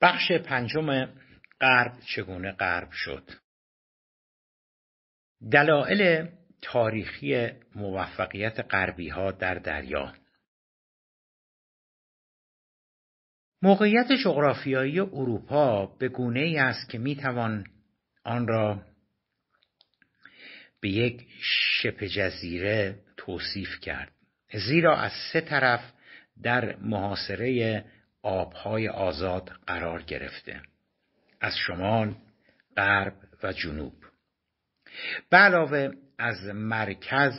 بخش پنجم غرب چگونه غرب شد دلایل تاریخی موفقیت غربی ها در دریا موقعیت جغرافیایی اروپا به گونه ای است که می توان آن را به یک شبه جزیره توصیف کرد زیرا از سه طرف در محاصره آبهای آزاد قرار گرفته از شمال غرب و جنوب به علاوه از مرکز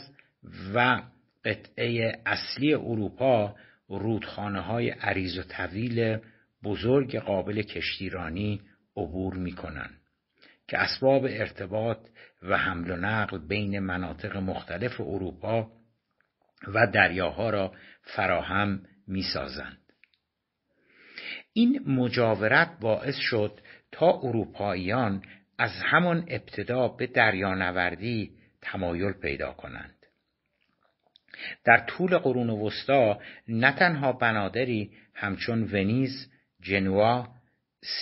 و قطعه اصلی اروپا رودخانه های عریض و طویل بزرگ قابل کشتیرانی عبور می که اسباب ارتباط و حمل و نقل بین مناطق مختلف اروپا و دریاها را فراهم می سازن. این مجاورت باعث شد تا اروپاییان از همان ابتدا به دریانوردی تمایل پیدا کنند در طول قرون وسطا نه تنها بنادری همچون ونیز، جنوا،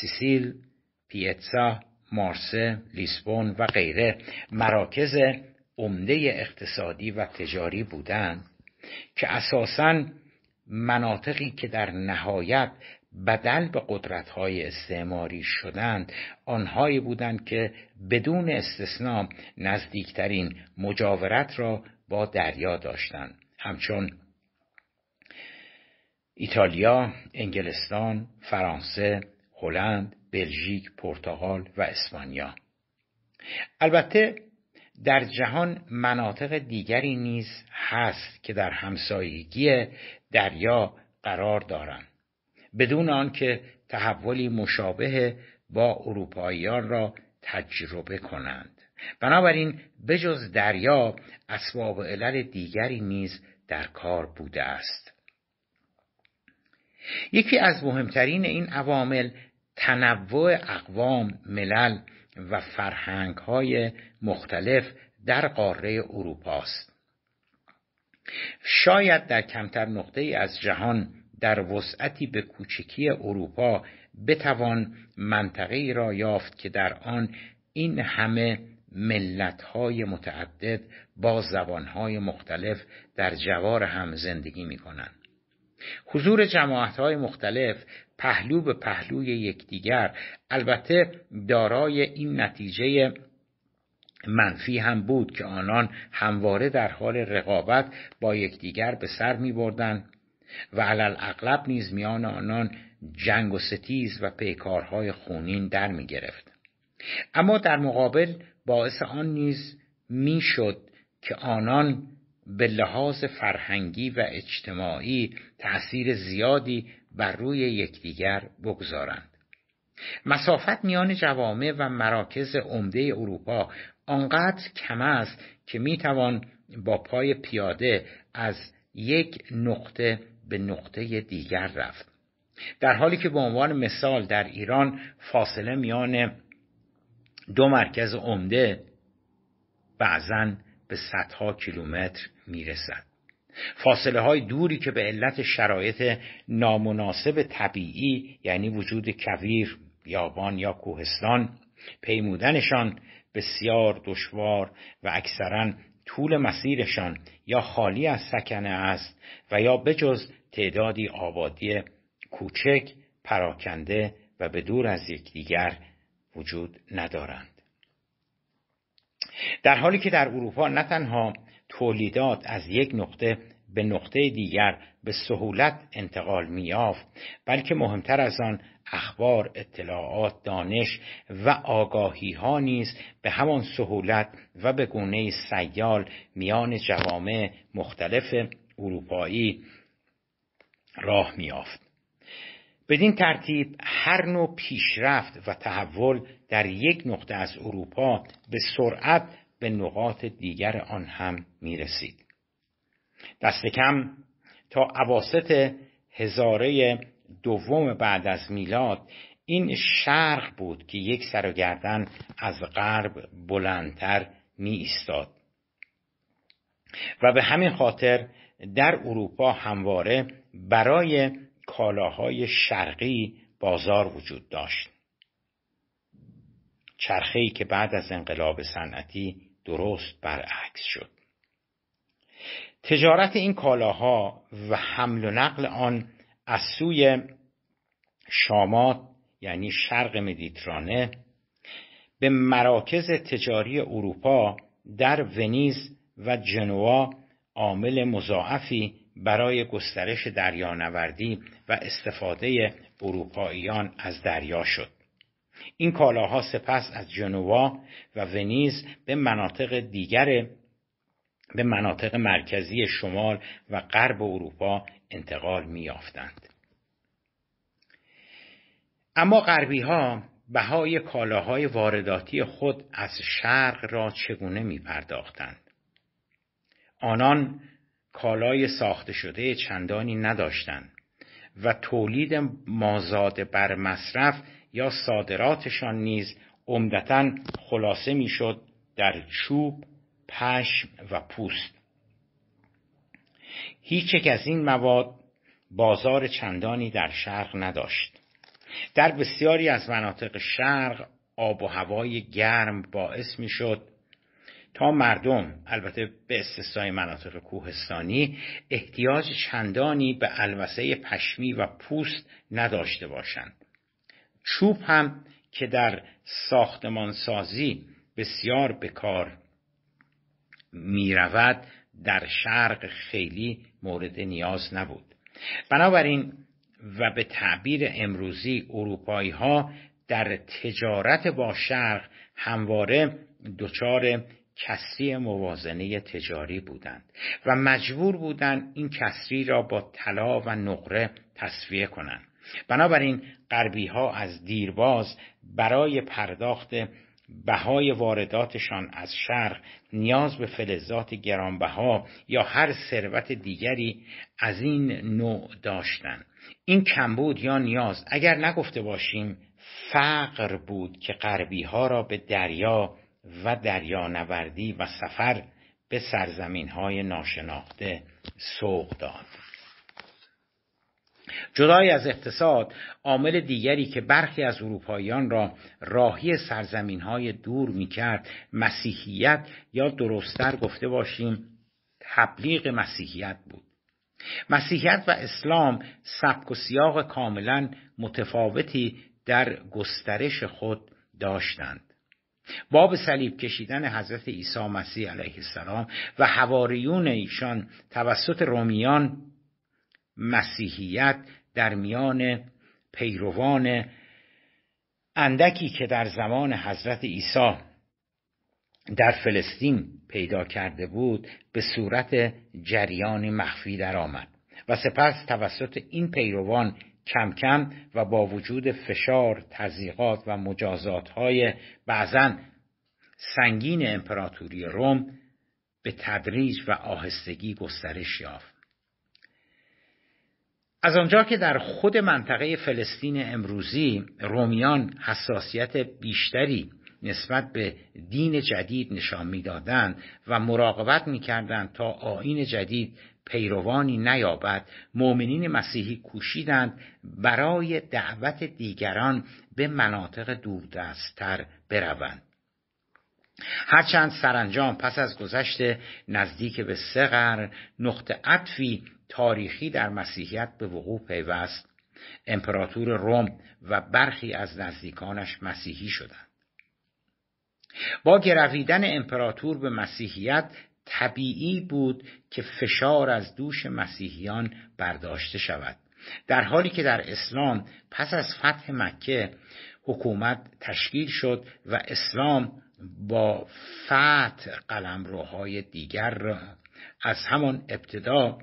سیسیل، پیتزا، مارسه، لیسبون و غیره مراکز عمده اقتصادی و تجاری بودند که اساساً مناطقی که در نهایت بدل به قدرت های استعماری شدند آنهایی بودند که بدون استثنا نزدیکترین مجاورت را با دریا داشتند همچون ایتالیا، انگلستان، فرانسه، هلند، بلژیک، پرتغال و اسپانیا. البته در جهان مناطق دیگری نیز هست که در همسایگی دریا قرار دارند. بدون آنکه تحولی مشابه با اروپاییان را تجربه کنند بنابراین بجز دریا اسباب علل دیگری نیز در کار بوده است یکی از مهمترین این عوامل تنوع اقوام ملل و فرهنگ های مختلف در قاره اروپا است شاید در کمتر نقطه از جهان در وسعتی به کوچکی اروپا بتوان منطقه را یافت که در آن این همه ملت های متعدد با زبان های مختلف در جوار هم زندگی می حضور جماعت های مختلف پهلو به پهلوی یکدیگر البته دارای این نتیجه منفی هم بود که آنان همواره در حال رقابت با یکدیگر به سر می بردن و علل اغلب نیز میان آنان جنگ و ستیز و پیکارهای خونین در می گرفت. اما در مقابل باعث آن نیز میشد که آنان به لحاظ فرهنگی و اجتماعی تأثیر زیادی بر روی یکدیگر بگذارند مسافت میان جوامع و مراکز عمده اروپا آنقدر کم است که توان با پای پیاده از یک نقطه به نقطه دیگر رفت در حالی که به عنوان مثال در ایران فاصله میان دو مرکز عمده بعضا به صدها کیلومتر میرسد فاصله های دوری که به علت شرایط نامناسب طبیعی یعنی وجود کویر یابان یا کوهستان پیمودنشان بسیار دشوار و اکثرا طول مسیرشان یا خالی از سکنه است و یا بجز تعدادی آبادی کوچک پراکنده و به دور از یکدیگر وجود ندارند در حالی که در اروپا نه تنها تولیدات از یک نقطه به نقطه دیگر به سهولت انتقال میافت بلکه مهمتر از آن اخبار اطلاعات دانش و آگاهی ها نیز به همان سهولت و به گونه سیال میان جوامع مختلف اروپایی راه میافت بدین ترتیب هر نوع پیشرفت و تحول در یک نقطه از اروپا به سرعت به نقاط دیگر آن هم میرسید. دست کم تا عواست هزاره دوم بعد از میلاد این شرق بود که یک سر گردن از غرب بلندتر می ایستاد و به همین خاطر در اروپا همواره برای کالاهای شرقی بازار وجود داشت چرخه‌ای که بعد از انقلاب صنعتی درست برعکس شد تجارت این کالاها و حمل و نقل آن از سوی شامات یعنی شرق مدیترانه به مراکز تجاری اروپا در ونیز و جنوا عامل مضاعفی برای گسترش دریانوردی و استفاده اروپاییان از دریا شد. این کالاها سپس از جنوا و ونیز به مناطق دیگر به مناطق مرکزی شمال و غرب اروپا انتقال می‌یافتند. اما غربی ها بهای کالاهای وارداتی خود از شرق را چگونه می آنان کالای ساخته شده چندانی نداشتند و تولید مازاد بر مصرف یا صادراتشان نیز عمدتا خلاصه میشد در چوب، پشم و پوست. هیچ یک از این مواد بازار چندانی در شرق نداشت. در بسیاری از مناطق شرق آب و هوای گرم باعث میشد تا مردم البته به استثنای مناطق کوهستانی احتیاج چندانی به الوسه پشمی و پوست نداشته باشند چوب هم که در ساختمان سازی بسیار به کار میرود در شرق خیلی مورد نیاز نبود بنابراین و به تعبیر امروزی اروپایی ها در تجارت با شرق همواره دچار کسری موازنه تجاری بودند و مجبور بودند این کسری را با طلا و نقره تصفیه کنند بنابراین غربی ها از دیرباز برای پرداخت بهای وارداتشان از شرق نیاز به فلزات گرانبها یا هر ثروت دیگری از این نوع داشتند این کمبود یا نیاز اگر نگفته باشیم فقر بود که غربی ها را به دریا و دریانوردی و سفر به سرزمین های ناشناخته سوق داد جدای از اقتصاد عامل دیگری که برخی از اروپاییان را راهی سرزمین های دور می کرد مسیحیت یا درستتر گفته باشیم تبلیغ مسیحیت بود مسیحیت و اسلام سبک و سیاق کاملا متفاوتی در گسترش خود داشتند باب صلیب کشیدن حضرت عیسی مسیح علیه السلام و حواریون ایشان توسط رومیان مسیحیت در میان پیروان اندکی که در زمان حضرت عیسی در فلسطین پیدا کرده بود به صورت جریان مخفی درآمد و سپس توسط این پیروان کم کم و با وجود فشار تزیقات و مجازات های بعضا سنگین امپراتوری روم به تدریج و آهستگی گسترش یافت از آنجا که در خود منطقه فلسطین امروزی رومیان حساسیت بیشتری نسبت به دین جدید نشان میدادند و مراقبت میکردند تا آین جدید پیروانی نیابد مؤمنین مسیحی کوشیدند برای دعوت دیگران به مناطق دوردستتر بروند هرچند سرانجام پس از گذشت نزدیک به سه قرن نقطه عطفی تاریخی در مسیحیت به وقوع پیوست امپراتور روم و برخی از نزدیکانش مسیحی شدند با گرویدن امپراتور به مسیحیت طبیعی بود که فشار از دوش مسیحیان برداشته شود در حالی که در اسلام پس از فتح مکه حکومت تشکیل شد و اسلام با فتح قلمروهای دیگر را از همان ابتدا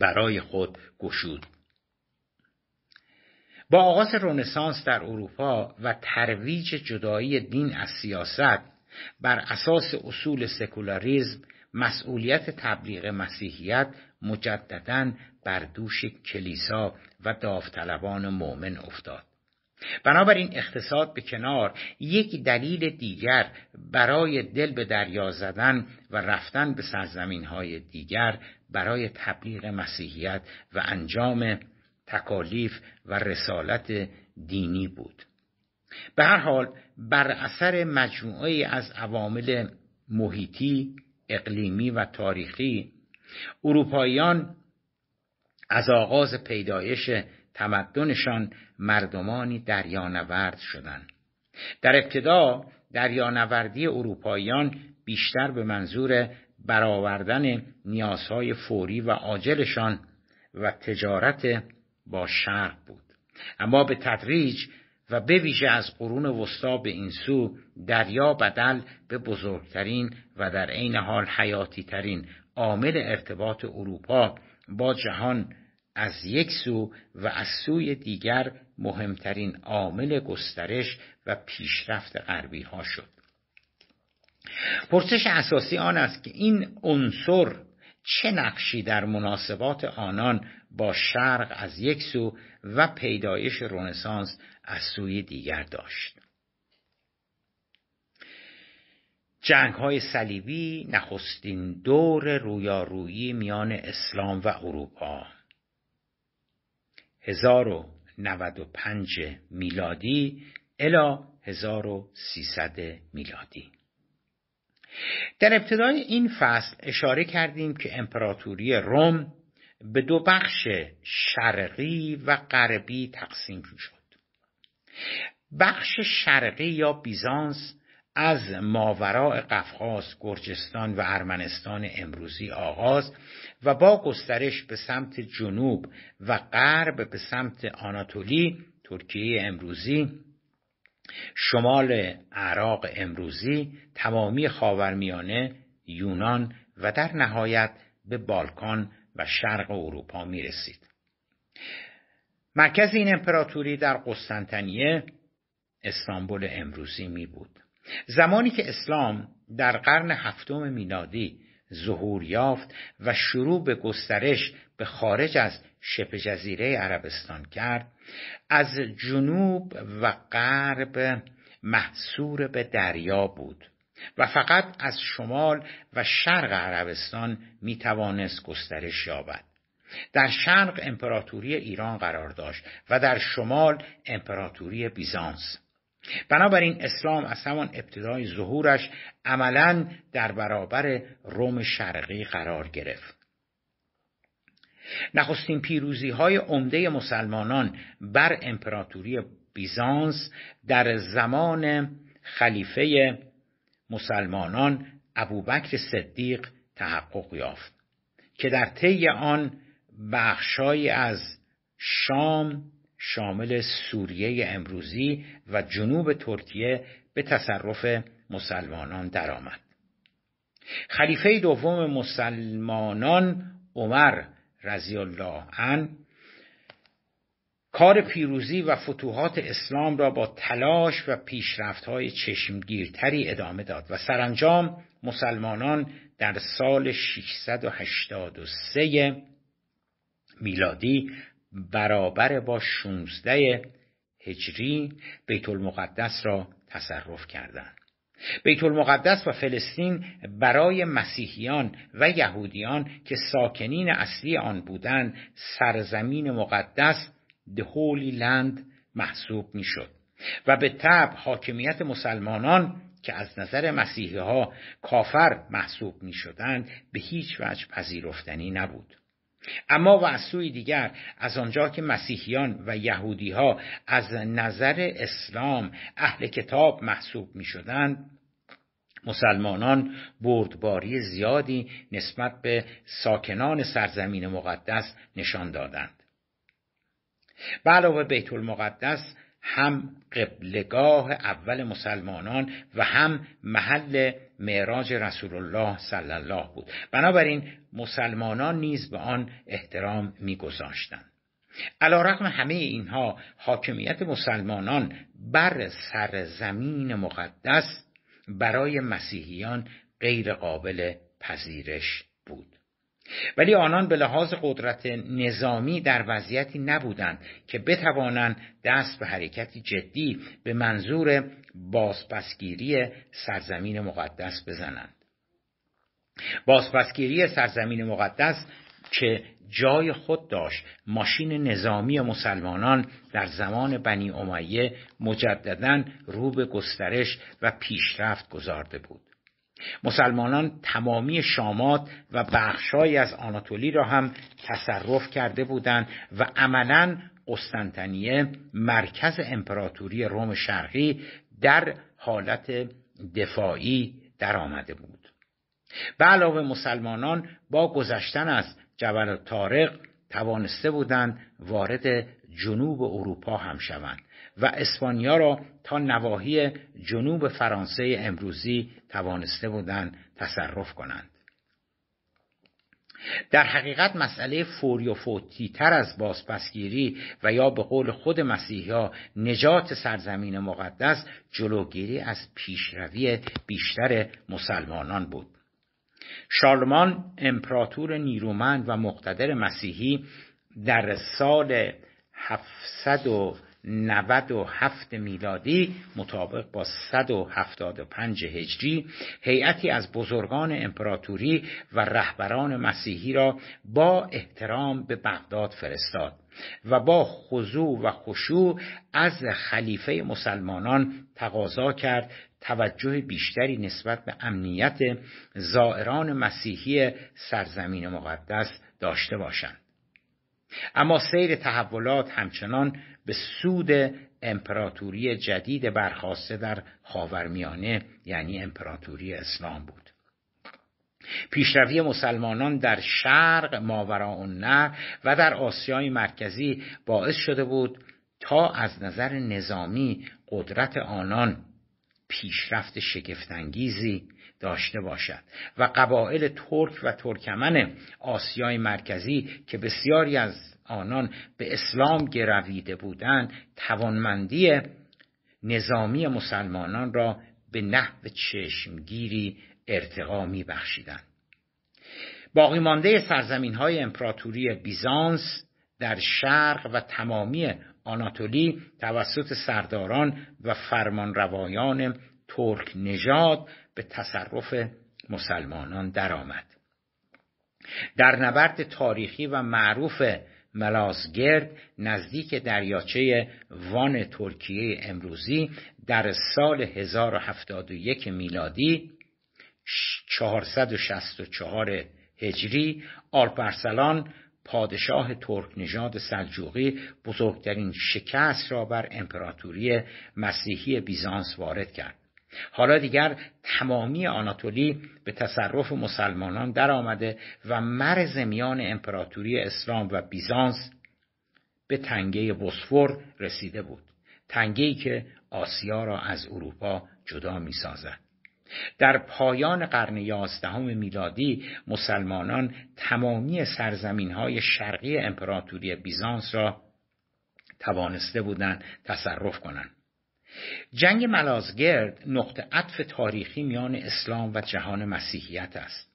برای خود گشود با آغاز رونسانس در اروپا و ترویج جدایی دین از سیاست بر اساس اصول سکولاریزم مسئولیت تبلیغ مسیحیت مجددا بر دوش کلیسا و داوطلبان مؤمن افتاد بنابراین اقتصاد به کنار یک دلیل دیگر برای دل به دریا زدن و رفتن به سرزمین های دیگر برای تبلیغ مسیحیت و انجام تکالیف و رسالت دینی بود به هر حال بر اثر مجموعه از عوامل محیطی، اقلیمی و تاریخی اروپاییان از آغاز پیدایش تمدنشان مردمانی دریانورد شدند. در ابتدا دریانوردی اروپاییان بیشتر به منظور برآوردن نیازهای فوری و عاجلشان و تجارت با شرق بود اما به تدریج و به ویژه از قرون وسطا به این سو دریا بدل به بزرگترین و در عین حال حیاتی ترین عامل ارتباط اروپا با جهان از یک سو و از سوی دیگر مهمترین عامل گسترش و پیشرفت غربی ها شد پرسش اساسی آن است که این عنصر چه نقشی در مناسبات آنان با شرق از یک سو و پیدایش رونسانس از سوی دیگر داشت جنگ های صلیبی نخستین دور رویارویی میان اسلام و اروپا 1095 میلادی الا 1300 میلادی در ابتدای این فصل اشاره کردیم که امپراتوری روم به دو بخش شرقی و غربی تقسیم شد بخش شرقی یا بیزانس از ماوراء قفقاز، گرجستان و ارمنستان امروزی آغاز و با گسترش به سمت جنوب و غرب به سمت آناتولی، ترکیه امروزی شمال عراق امروزی تمامی خاورمیانه یونان و در نهایت به بالکان و شرق اروپا می رسید. مرکز این امپراتوری در قسطنطنیه استانبول امروزی می بود. زمانی که اسلام در قرن هفتم میلادی ظهور یافت و شروع به گسترش به خارج از شبه جزیره عربستان کرد از جنوب و غرب محصور به دریا بود و فقط از شمال و شرق عربستان می توانست گسترش یابد در شرق امپراتوری ایران قرار داشت و در شمال امپراتوری بیزانس بنابراین اسلام از همان ابتدای ظهورش عملا در برابر روم شرقی قرار گرفت نخستین پیروزی های عمده مسلمانان بر امپراتوری بیزانس در زمان خلیفه مسلمانان ابوبکر صدیق تحقق یافت که در طی آن بخشهایی از شام شامل سوریه امروزی و جنوب ترکیه به تصرف مسلمانان درآمد. خلیفه دوم مسلمانان عمر رضی الله عنه کار پیروزی و فتوحات اسلام را با تلاش و پیشرفت‌های چشمگیرتری ادامه داد و سرانجام مسلمانان در سال 683 میلادی برابر با 16 هجری بیت المقدس را تصرف کردند بیت المقدس و فلسطین برای مسیحیان و یهودیان که ساکنین اصلی آن بودند سرزمین مقدس The Holy Land محسوب میشد و به طب حاکمیت مسلمانان که از نظر مسیحی ها کافر محسوب می به هیچ وجه پذیرفتنی نبود اما و از سوی دیگر از آنجا که مسیحیان و یهودیها از نظر اسلام اهل کتاب محسوب می مسلمانان بردباری زیادی نسبت به ساکنان سرزمین مقدس نشان دادند به علاوه بیت المقدس هم قبلگاه اول مسلمانان و هم محل معراج رسول الله صلی الله بود بنابراین مسلمانان نیز به آن احترام میگذاشتند علا رقم همه اینها حاکمیت مسلمانان بر سرزمین مقدس برای مسیحیان غیر قابل پذیرش بود ولی آنان به لحاظ قدرت نظامی در وضعیتی نبودند که بتوانند دست به حرکتی جدی به منظور بازپسگیری سرزمین مقدس بزنند بازپسگیری سرزمین مقدس که جای خود داشت ماشین نظامی مسلمانان در زمان بنی امیه مجددا رو به گسترش و پیشرفت گذارده بود مسلمانان تمامی شامات و بخشهایی از آناتولی را هم تصرف کرده بودند و عملا قسطنطنیه مرکز امپراتوری روم شرقی در حالت دفاعی درآمده بود به علاوه مسلمانان با گذشتن از جبل طارق توانسته بودند وارد جنوب اروپا هم شوند و اسپانیا را تا نواحی جنوب فرانسه امروزی توانسته بودند تصرف کنند در حقیقت مسئله فوری و فوتی تر از بازپسگیری و یا به قول خود مسیحی نجات سرزمین مقدس جلوگیری از پیشروی بیشتر مسلمانان بود شارلمان امپراتور نیرومند و مقتدر مسیحی در سال 797 میلادی مطابق با 175 هجری هیئتی از بزرگان امپراتوری و رهبران مسیحی را با احترام به بغداد فرستاد و با خضوع و خشوع از خلیفه مسلمانان تقاضا کرد توجه بیشتری نسبت به امنیت زائران مسیحی سرزمین مقدس داشته باشند اما سیر تحولات همچنان به سود امپراتوری جدید برخواسته در خاورمیانه یعنی امپراتوری اسلام بود پیشروی مسلمانان در شرق و نه و در آسیای مرکزی باعث شده بود تا از نظر نظامی قدرت آنان پیشرفت شگفتانگیزی داشته باشد و قبایل ترک و ترکمن آسیای مرکزی که بسیاری از آنان به اسلام گرویده بودند توانمندی نظامی مسلمانان را به نحو چشمگیری ارتقا می باقیمانده باقی سرزمین های امپراتوری بیزانس در شرق و تمامی آناتولی توسط سرداران و فرمانروایان ترک نژاد به تصرف مسلمانان درآمد در نبرد تاریخی و معروف ملازگرد نزدیک دریاچه وان ترکیه امروزی در سال 1071 میلادی 464 هجری آرپرسلان پادشاه ترک نژاد سلجوقی بزرگترین شکست را بر امپراتوری مسیحی بیزانس وارد کرد حالا دیگر تمامی آناتولی به تصرف مسلمانان درآمده و مرز میان امپراتوری اسلام و بیزانس به تنگه بسفور رسیده بود تنگه‌ای که آسیا را از اروپا جدا می‌سازد. در پایان قرن یازدهم میلادی مسلمانان تمامی سرزمین های شرقی امپراتوری بیزانس را توانسته بودند تصرف کنند. جنگ ملازگرد نقطه عطف تاریخی میان اسلام و جهان مسیحیت است.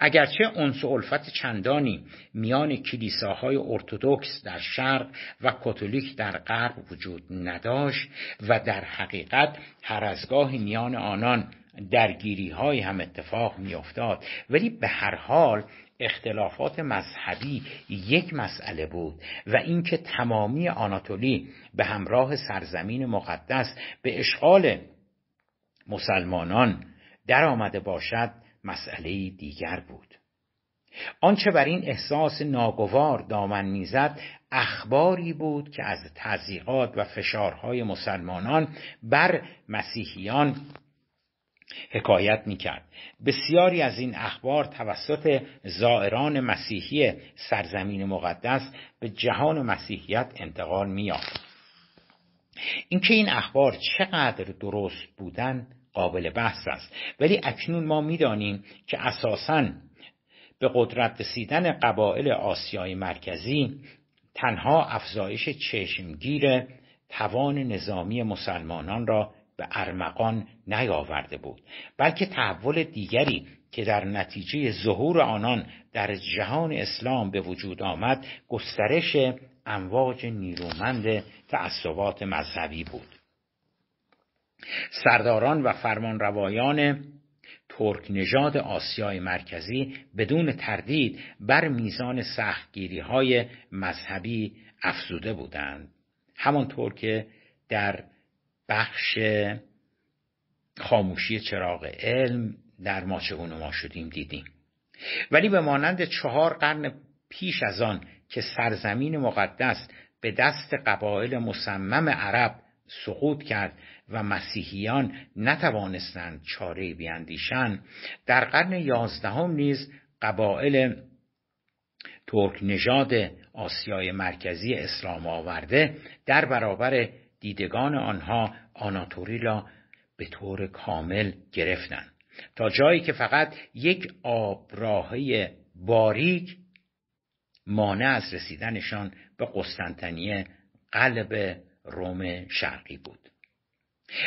اگرچه انس و الفت چندانی میان کلیساهای ارتودکس در شرق و کاتولیک در غرب وجود نداشت و در حقیقت هر از میان آنان درگیری های هم اتفاق می افتاد ولی به هر حال اختلافات مذهبی یک مسئله بود و اینکه تمامی آناتولی به همراه سرزمین مقدس به اشغال مسلمانان در آمده باشد مسئله دیگر بود آنچه بر این احساس ناگوار دامن میزد اخباری بود که از تضییقات و فشارهای مسلمانان بر مسیحیان حکایت میکرد بسیاری از این اخبار توسط زائران مسیحی سرزمین مقدس به جهان مسیحیت انتقال مییافت اینکه این اخبار چقدر درست بودن قابل بحث است ولی اکنون ما میدانیم که اساساً به قدرت رسیدن قبایل آسیای مرکزی تنها افزایش چشمگیر توان نظامی مسلمانان را به ارمغان نیاورده بود بلکه تحول دیگری که در نتیجه ظهور آنان در جهان اسلام به وجود آمد گسترش امواج نیرومند تعصبات مذهبی بود سرداران و فرمانروایان ترک نژاد آسیای مرکزی بدون تردید بر میزان سختگیری های مذهبی افزوده بودند همانطور که در بخش خاموشی چراغ علم در ما ما شدیم دیدیم ولی به مانند چهار قرن پیش از آن که سرزمین مقدس به دست قبایل مصمم عرب سقوط کرد و مسیحیان نتوانستند چاره بیاندیشند در قرن یازدهم نیز قبایل ترک نژاد آسیای مرکزی اسلام آورده در برابر دیدگان آنها آناتوری را به طور کامل گرفتند تا جایی که فقط یک آبراهه باریک مانع از رسیدنشان به قسطنطنیه قلب روم شرقی بود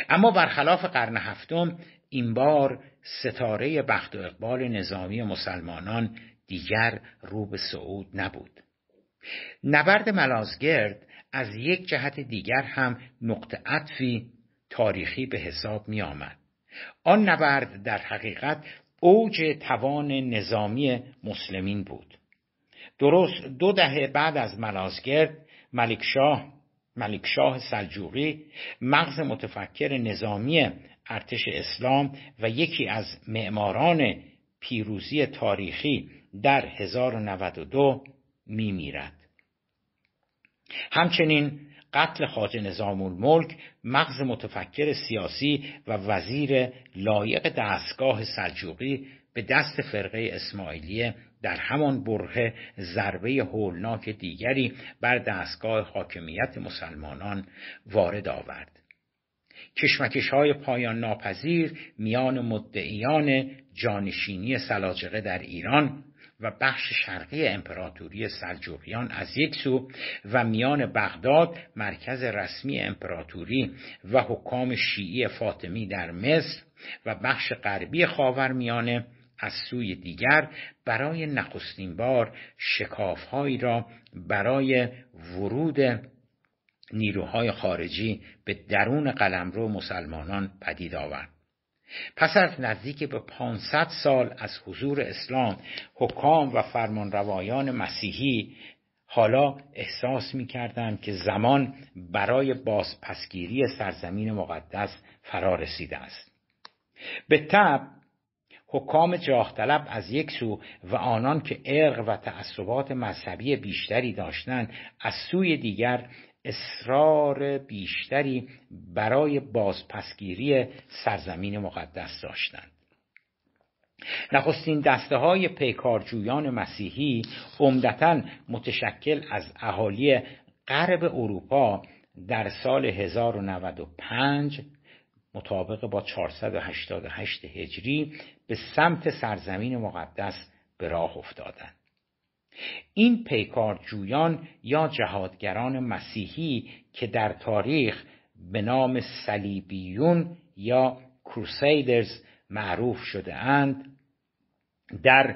اما برخلاف قرن هفتم این بار ستاره بخت و اقبال نظامی مسلمانان دیگر رو به صعود نبود نبرد ملازگرد از یک جهت دیگر هم نقطه عطفی تاریخی به حساب می آمد. آن نبرد در حقیقت اوج توان نظامی مسلمین بود درست دو دهه بعد از ملازگرد ملکشاه ملکشاه سلجوقی مغز متفکر نظامی ارتش اسلام و یکی از معماران پیروزی تاریخی در 1092 میمیرد همچنین قتل خاج نظام الملک مغز متفکر سیاسی و وزیر لایق دستگاه سلجوقی به دست فرقه اسماعیلیه در همان بره ضربه هولناک دیگری بر دستگاه حاکمیت مسلمانان وارد آورد. کشمکش های پایان ناپذیر میان مدعیان جانشینی سلاجقه در ایران و بخش شرقی امپراتوری سلجوقیان از یک سو و میان بغداد مرکز رسمی امپراتوری و حکام شیعی فاطمی در مصر و بخش غربی خاورمیانه از سوی دیگر برای نخستین بار شکافهایی را برای ورود نیروهای خارجی به درون قلمرو مسلمانان پدید آورد پس از نزدیک به 500 سال از حضور اسلام حکام و فرمانروایان مسیحی حالا احساس می که زمان برای بازپسگیری سرزمین مقدس فرا رسیده است به تب حکام جاختلب از یک سو و آنان که ارق و تعصبات مذهبی بیشتری داشتند از سوی دیگر اصرار بیشتری برای بازپسگیری سرزمین مقدس داشتند نخستین دسته های پیکارجویان مسیحی عمدتا متشکل از اهالی غرب اروپا در سال 1095 مطابق با 488 هجری به سمت سرزمین مقدس به راه افتادند این پیکارجویان یا جهادگران مسیحی که در تاریخ به نام صلیبیون یا کروسیدرز معروف شده اند در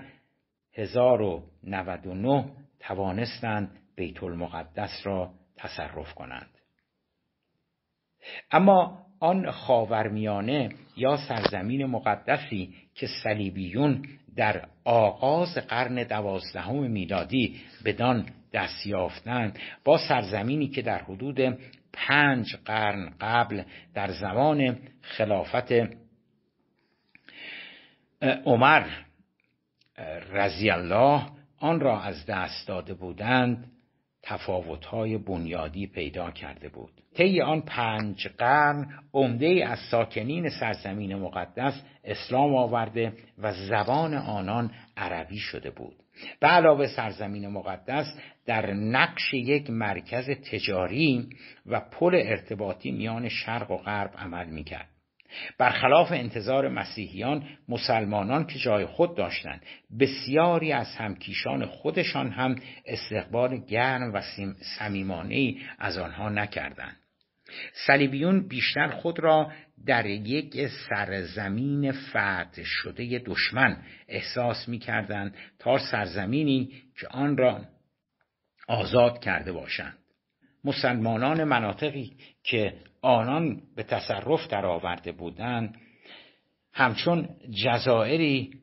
1099 توانستند بیت المقدس را تصرف کنند اما آن خاورمیانه یا سرزمین مقدسی که صلیبیون در آغاز قرن دوازدهم میلادی بدان دست یافتند با سرزمینی که در حدود پنج قرن قبل در زمان خلافت عمر رضی الله آن را از دست داده بودند تفاوت‌های بنیادی پیدا کرده بود طی آن پنج قرن عمده از ساکنین سرزمین مقدس اسلام آورده و زبان آنان عربی شده بود به علاوه سرزمین مقدس در نقش یک مرکز تجاری و پل ارتباطی میان شرق و غرب عمل میکرد برخلاف انتظار مسیحیان مسلمانان که جای خود داشتند بسیاری از همکیشان خودشان هم استقبال گرم و صمیمانه از آنها نکردند صلیبیون بیشتر خود را در یک سرزمین فتح شده دشمن احساس می کردن تا سرزمینی که آن را آزاد کرده باشند مسلمانان مناطقی که آنان به تصرف درآورده بودند همچون جزائری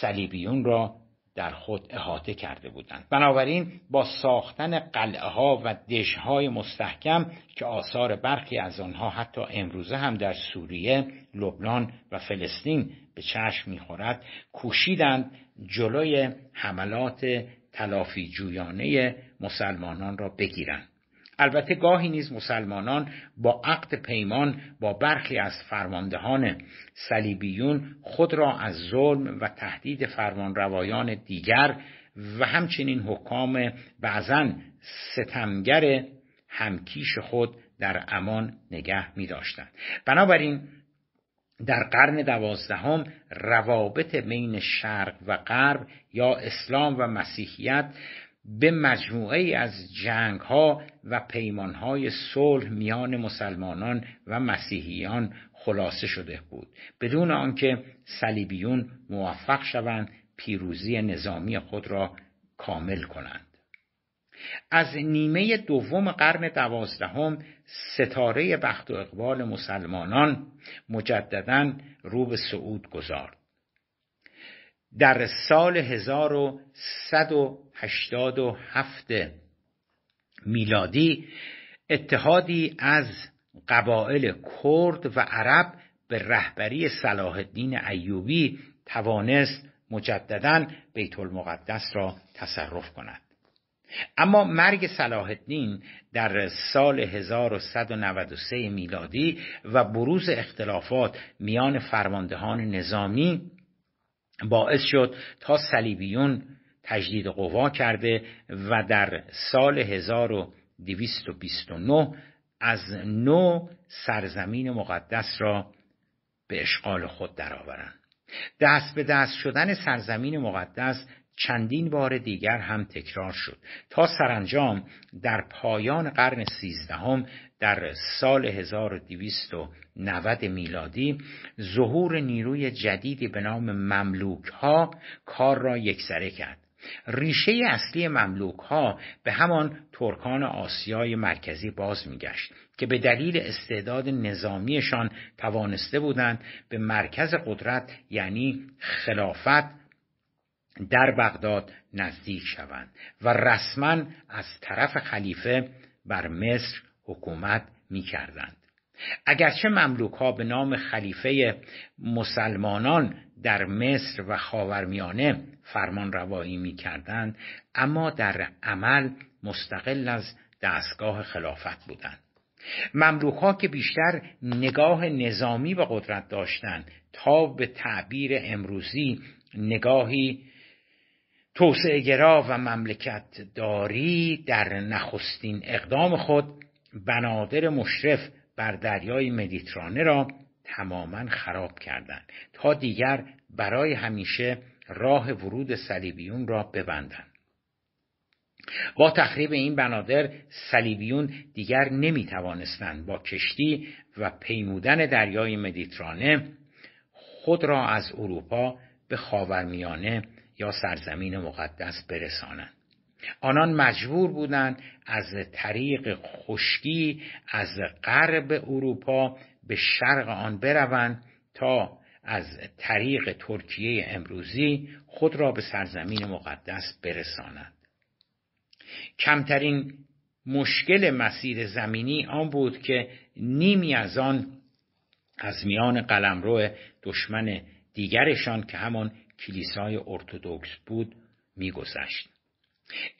صلیبیون را در خود احاطه کرده بودند بنابراین با ساختن قلعه ها و دژ های مستحکم که آثار برخی از آنها حتی امروزه هم در سوریه، لبنان و فلسطین به چشم میخورد کوشیدند جلوی حملات تلافی جویانه مسلمانان را بگیرند البته گاهی نیز مسلمانان با عقد پیمان با برخی از فرماندهان صلیبیون خود را از ظلم و تهدید فرمانروایان دیگر و همچنین حکام بعضا ستمگر همکیش خود در امان نگه می بنابراین در قرن دوازدهم روابط بین شرق و غرب یا اسلام و مسیحیت به مجموعه از جنگ ها و پیمان های صلح میان مسلمانان و مسیحیان خلاصه شده بود بدون آنکه صلیبیون موفق شوند پیروزی نظامی خود را کامل کنند از نیمه دوم قرن دوازدهم ستاره بخت و اقبال مسلمانان مجددا رو به صعود گذارد در سال 1187 میلادی اتحادی از قبایل کرد و عرب به رهبری صلاح الدین ایوبی توانست مجددا بیت المقدس را تصرف کند اما مرگ صلاح الدین در سال 1193 میلادی و بروز اختلافات میان فرماندهان نظامی باعث شد تا صلیبیون تجدید قوا کرده و در سال 1229 از نو سرزمین مقدس را به اشغال خود درآورند دست به دست شدن سرزمین مقدس چندین بار دیگر هم تکرار شد تا سرانجام در پایان قرن سیزدهم در سال 1290 میلادی ظهور نیروی جدیدی به نام مملوک ها کار را یکسره کرد ریشه اصلی مملوک ها به همان ترکان آسیای مرکزی باز میگشت که به دلیل استعداد نظامیشان توانسته بودند به مرکز قدرت یعنی خلافت در بغداد نزدیک شوند و رسما از طرف خلیفه بر مصر حکومت می کردند. اگرچه مملوک ها به نام خلیفه مسلمانان در مصر و خاورمیانه فرمان روایی می کردند اما در عمل مستقل از دستگاه خلافت بودند. مملوک ها که بیشتر نگاه نظامی به قدرت داشتند تا به تعبیر امروزی نگاهی توسعه گرا و مملکت داری در نخستین اقدام خود بنادر مشرف بر دریای مدیترانه را تماما خراب کردند تا دیگر برای همیشه راه ورود صلیبیون را ببندند با تخریب این بنادر صلیبیون دیگر نمی توانستند با کشتی و پیمودن دریای مدیترانه خود را از اروپا به خاورمیانه یا سرزمین مقدس برسانند آنان مجبور بودند از طریق خشکی از غرب اروپا به شرق آن بروند تا از طریق ترکیه امروزی خود را به سرزمین مقدس برسانند کمترین مشکل مسیر زمینی آن بود که نیمی از آن از میان قلمرو دشمن دیگرشان که همان کلیسای ارتودکس بود میگذشت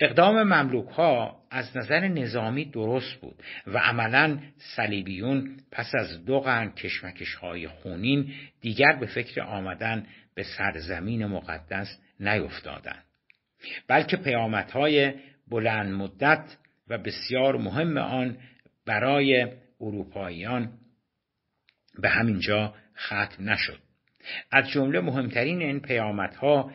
اقدام مملوک ها از نظر نظامی درست بود و عملا صلیبیون پس از دو قرن کشمکش های خونین دیگر به فکر آمدن به سرزمین مقدس نیفتادند بلکه پیامدهای بلند مدت و بسیار مهم آن برای اروپاییان به همین جا ختم نشد از جمله مهمترین این پیامدها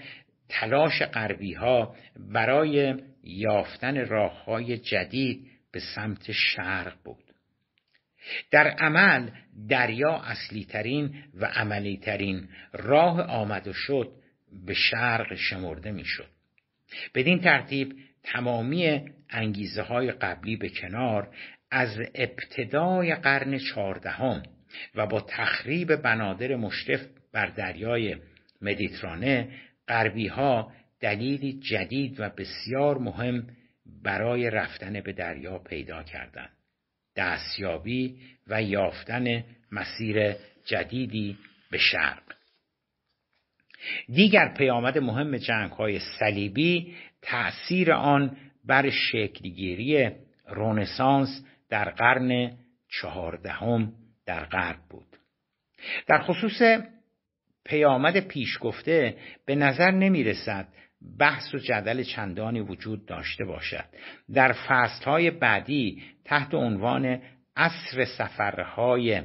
تلاش غربی ها برای یافتن راه های جدید به سمت شرق بود در عمل دریا اصلی ترین و عملی ترین راه آمد و شد به شرق شمرده می شد بدین ترتیب تمامی انگیزه های قبلی به کنار از ابتدای قرن چهاردهم و با تخریب بنادر مشرف بر دریای مدیترانه غربی ها دلیلی جدید و بسیار مهم برای رفتن به دریا پیدا کردند دستیابی و یافتن مسیر جدیدی به شرق دیگر پیامد مهم جنگ های صلیبی تأثیر آن بر شکلگیری رونسانس در قرن چهاردهم در غرب بود در خصوص پیامد پیشگفته به نظر نمی رسد بحث و جدل چندانی وجود داشته باشد در فصلهای بعدی تحت عنوان اصر سفرهای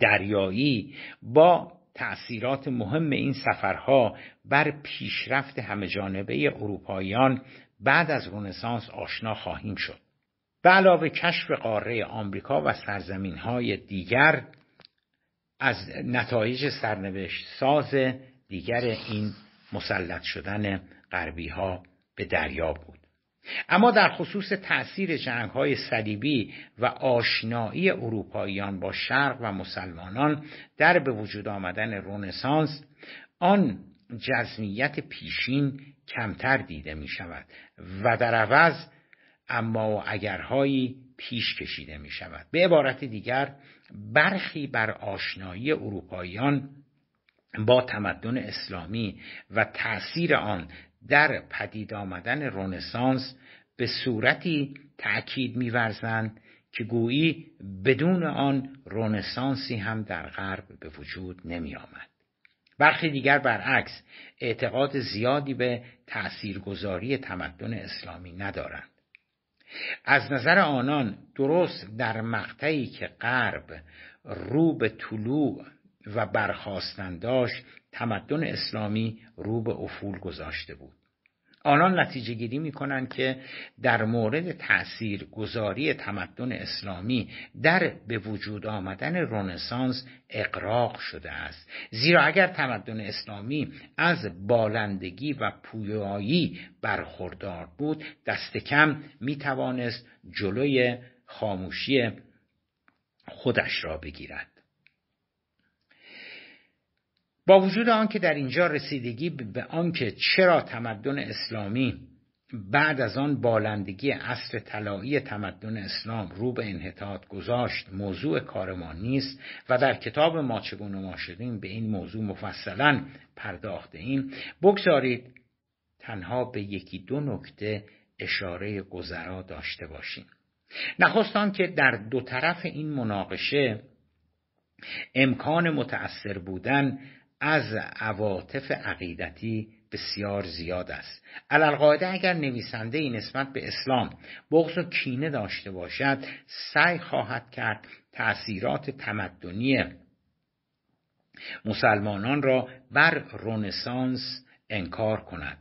دریایی با تأثیرات مهم این سفرها بر پیشرفت همه جانبه اروپاییان بعد از رونسانس آشنا خواهیم شد به علاوه کشف قاره آمریکا و سرزمین های دیگر از نتایج سرنوشت ساز دیگر این مسلط شدن غربی ها به دریا بود اما در خصوص تأثیر جنگ های صلیبی و آشنایی اروپاییان با شرق و مسلمانان در به وجود آمدن رونسانس آن جزمیت پیشین کمتر دیده می شود و در عوض اما و اگرهایی پیش کشیده می شود به عبارت دیگر برخی بر آشنایی اروپاییان با تمدن اسلامی و تأثیر آن در پدید آمدن رونسانس به صورتی تأکید می‌ورزند که گویی بدون آن رونسانسی هم در غرب به وجود نمی برخی دیگر برعکس اعتقاد زیادی به تأثیرگذاری تمدن اسلامی ندارند از نظر آنان درست در مقطعی که غرب رو به طلوع و برخواستن داشت تمدن اسلامی رو به افول گذاشته بود آنان نتیجه گیری می کنند که در مورد تأثیر گذاری تمدن اسلامی در به وجود آمدن رونسانس اقراق شده است زیرا اگر تمدن اسلامی از بالندگی و پویایی برخوردار بود دست کم می توانست جلوی خاموشی خودش را بگیرد با وجود آنکه در اینجا رسیدگی به آنکه چرا تمدن اسلامی بعد از آن بالندگی اصر طلایی تمدن اسلام رو به انحطاط گذاشت موضوع کار ما نیست و در کتاب ما چگونه ما شدیم به این موضوع مفصلا پرداخته ایم بگذارید تنها به یکی دو نکته اشاره گذرا داشته باشیم نخستان که در دو طرف این مناقشه امکان متأثر بودن از عواطف عقیدتی بسیار زیاد است علالقاعده اگر نویسنده این نسبت به اسلام بغض و کینه داشته باشد سعی خواهد کرد تأثیرات تمدنی مسلمانان را بر رونسانس انکار کند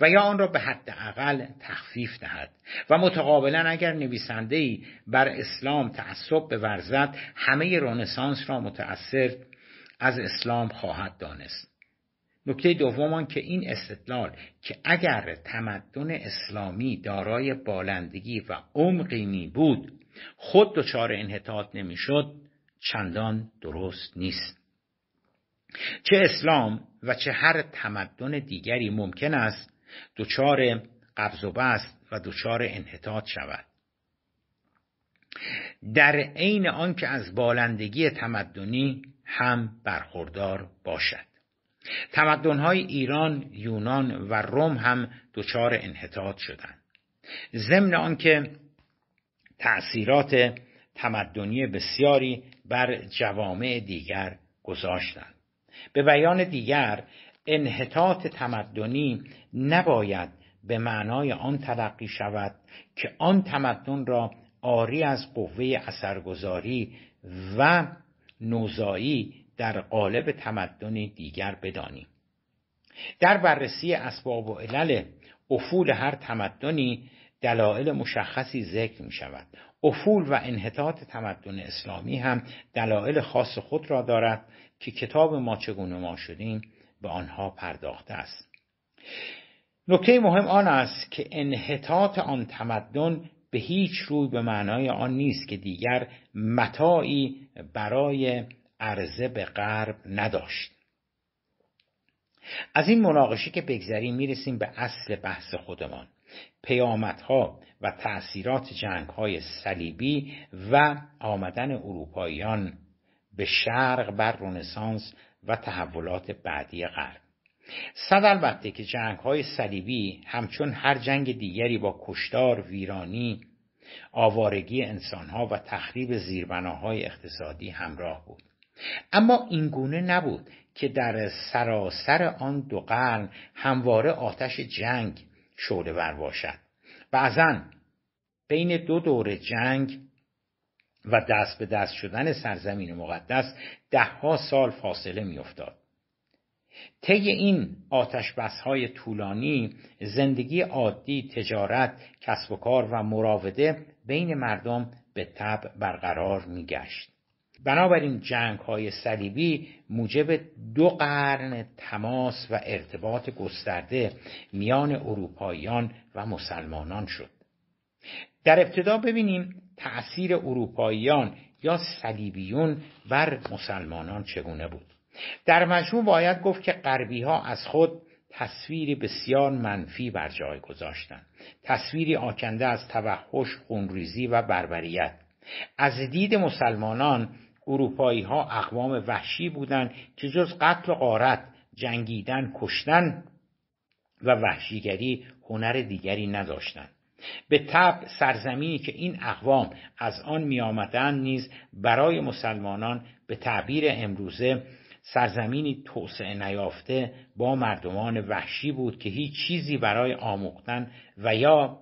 و یا آن را به حداقل تخفیف دهد و متقابلا اگر نویسنده بر اسلام تعصب بورزد همه رنسانس را متأثر از اسلام خواهد دانست نکته دوم که این استدلال که اگر تمدن اسلامی دارای بالندگی و عمقی می بود خود دچار انحطاط نمیشد چندان درست نیست چه اسلام و چه هر تمدن دیگری ممکن است دچار قبض و بست و دچار انحطاط شود در عین آنکه از بالندگی تمدنی هم برخوردار باشد های ایران، یونان و روم هم دچار انحطاط شدند. ضمن آنکه تأثیرات تمدنی بسیاری بر جوامع دیگر گذاشتند. به بیان دیگر انحطاط تمدنی نباید به معنای آن تلقی شود که آن تمدن را آری از قوه اثرگذاری و نوزایی در قالب تمدنی دیگر بدانیم در بررسی اسباب و علل افول هر تمدنی دلایل مشخصی ذکر می شود افول و انحطاط تمدن اسلامی هم دلایل خاص خود را دارد که کتاب ما چگونه ما شدیم به آنها پرداخته است نکته مهم آن است که انحطاط آن تمدن به هیچ روی به معنای آن نیست که دیگر متاعی برای عرضه به غرب نداشت از این مناقشه که بگذریم میرسیم به اصل بحث خودمان پیامدها و تأثیرات های صلیبی و آمدن اروپاییان به شرق بر رنسانس و تحولات بعدی غرب صد البته که جنگ های صلیبی همچون هر جنگ دیگری با کشتار، ویرانی، آوارگی انسانها و تخریب زیربناهای اقتصادی همراه بود. اما این گونه نبود که در سراسر آن دو قرن همواره آتش جنگ شعله بر باشد. بعضا بین دو دور جنگ و دست به دست شدن سرزمین مقدس دهها سال فاصله میافتاد. طی این آتش های طولانی زندگی عادی تجارت کسب و کار و مراوده بین مردم به طبع برقرار میگشت بنابراین جنگ های صلیبی موجب دو قرن تماس و ارتباط گسترده میان اروپاییان و مسلمانان شد در ابتدا ببینیم تأثیر اروپاییان یا صلیبیون بر مسلمانان چگونه بود در مجموع باید گفت که غربی ها از خود تصویری بسیار منفی بر جای گذاشتند تصویری آکنده از توحش خونریزی و بربریت از دید مسلمانان اروپایی ها اقوام وحشی بودند که جز قتل و غارت جنگیدن کشتن و وحشیگری هنر دیگری نداشتند به طب سرزمینی که این اقوام از آن میآمدند نیز برای مسلمانان به تعبیر امروزه سرزمینی توسعه نیافته با مردمان وحشی بود که هیچ چیزی برای آموختن و یا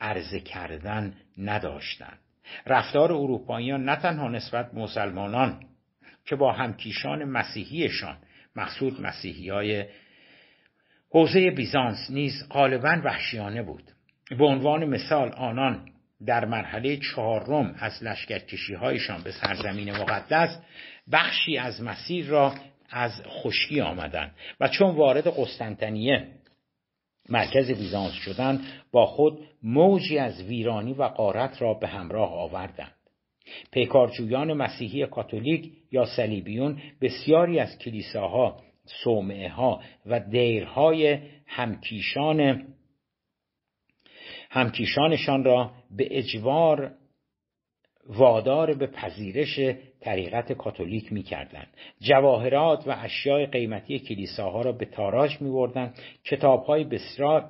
عرضه کردن نداشتند رفتار اروپاییان نه تنها نسبت مسلمانان که با همکیشان مسیحیشان مقصود مسیحی های حوزه بیزانس نیز غالبا وحشیانه بود به عنوان مثال آنان در مرحله چهارم از لشکرکشی هایشان به سرزمین مقدس بخشی از مسیر را از خشکی آمدند و چون وارد قسطنطنیه مرکز بیزانس شدند با خود موجی از ویرانی و قارت را به همراه آوردند پیکارجویان مسیحی کاتولیک یا صلیبیون بسیاری از کلیساها سومعه ها و دیرهای همکیشان همکیشانشان را به اجوار وادار به پذیرش طریقت کاتولیک می کردن. جواهرات و اشیاء قیمتی کلیساها را به تاراج می بردن. کتاب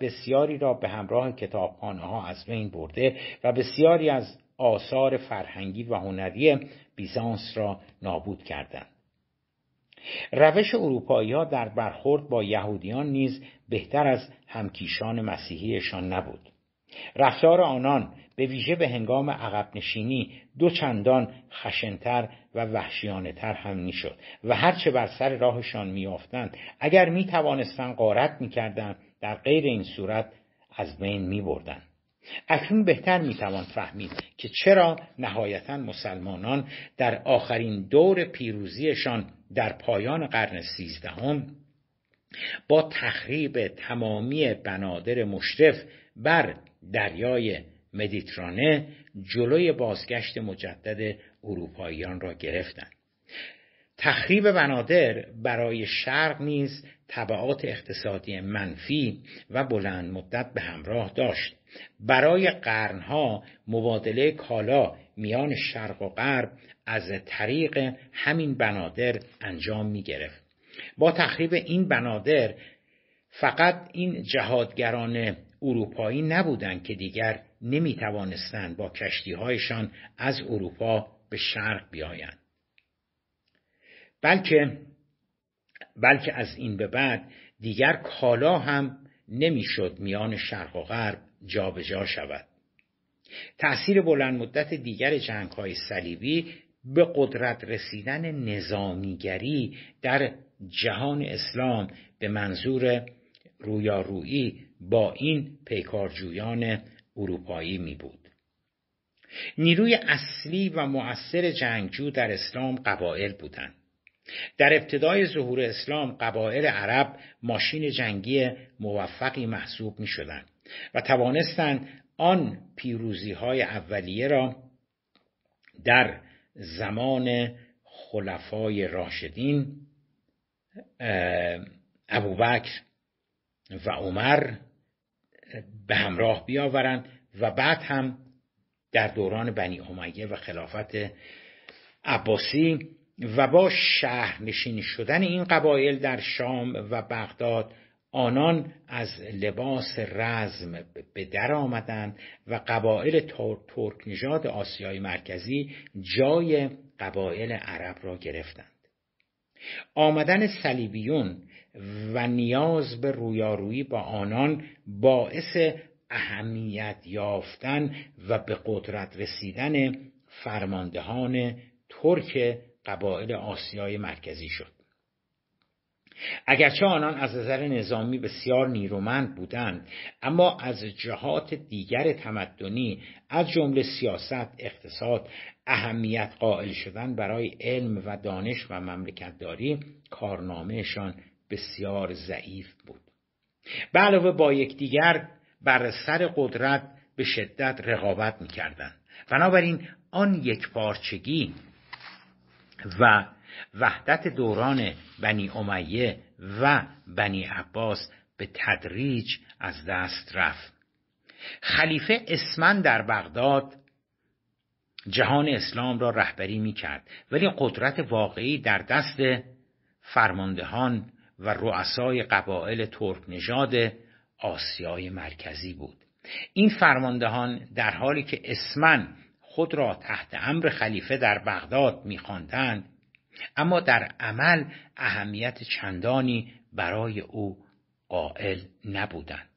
بسیاری را به همراه کتابخانه ها از بین برده و بسیاری از آثار فرهنگی و هنری بیزانس را نابود کردند. روش اروپایی ها در برخورد با یهودیان نیز بهتر از همکیشان مسیحیشان نبود. رفتار آنان به ویژه به هنگام عقب نشینی دو چندان خشنتر و وحشیانه تر هم می شد و هرچه بر سر راهشان می اگر می توانستند قارت می کردن در غیر این صورت از بین می بردن. اکنون بهتر توان فهمید که چرا نهایتا مسلمانان در آخرین دور پیروزیشان در پایان قرن سیزدهم با تخریب تمامی بنادر مشرف بر دریای مدیترانه جلوی بازگشت مجدد اروپاییان را گرفتند تخریب بنادر برای شرق نیز طبعات اقتصادی منفی و بلند مدت به همراه داشت برای قرنها مبادله کالا میان شرق و غرب از طریق همین بنادر انجام می با تخریب این بنادر فقط این جهادگران اروپایی نبودند که دیگر نمی توانستند با کشتیهایشان از اروپا به شرق بیایند بلکه بلکه از این به بعد دیگر کالا هم نمیشد میان شرق و غرب جابجا شود تأثیر بلند مدت دیگر جنگ های صلیبی به قدرت رسیدن نظامیگری در جهان اسلام به منظور رویارویی با این پیکارجویان اروپایی می بود. نیروی اصلی و مؤثر جنگجو در اسلام قبایل بودند. در ابتدای ظهور اسلام قبایل عرب ماشین جنگی موفقی محسوب می شدن و توانستند آن پیروزی های اولیه را در زمان خلفای راشدین ابوبکر و عمر به همراه بیاورند و بعد هم در دوران بنی امیه و خلافت عباسی و با شهرنشین شدن این قبایل در شام و بغداد آنان از لباس رزم به در آمدند و قبایل ترک نژاد آسیای مرکزی جای قبایل عرب را گرفتند آمدن صلیبیون و نیاز به رویارویی با آنان باعث اهمیت یافتن و به قدرت رسیدن فرماندهان ترک قبایل آسیای مرکزی شد اگرچه آنان از نظر نظامی بسیار نیرومند بودند اما از جهات دیگر تمدنی از جمله سیاست اقتصاد اهمیت قائل شدن برای علم و دانش و مملکتداری کارنامهشان بسیار ضعیف بود به علاوه با یکدیگر بر سر قدرت به شدت رقابت میکردند بنابراین آن یک پارچگی و وحدت دوران بنی امیه و بنی عباس به تدریج از دست رفت خلیفه اسمن در بغداد جهان اسلام را رهبری می ولی قدرت واقعی در دست فرماندهان و رؤسای قبایل ترک نژاد آسیای مرکزی بود این فرماندهان در حالی که اسمن خود را تحت امر خلیفه در بغداد میخواندند اما در عمل اهمیت چندانی برای او قائل نبودند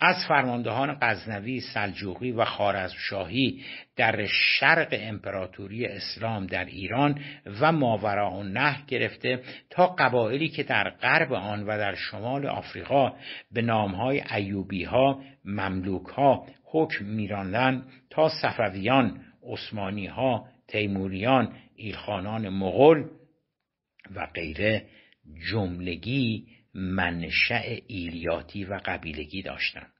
از فرماندهان غزنوی، سلجوقی و خارزمشاهی در شرق امپراتوری اسلام در ایران و و نه گرفته تا قبایلی که در غرب آن و در شمال آفریقا به نامهای ایوبی ها، مملوک ها حکم میراندند تا صفویان، عثمانی ها، تیموریان، ایلخانان مغول و غیره جملگی منشأ ایلیاتی و قبیلگی داشتند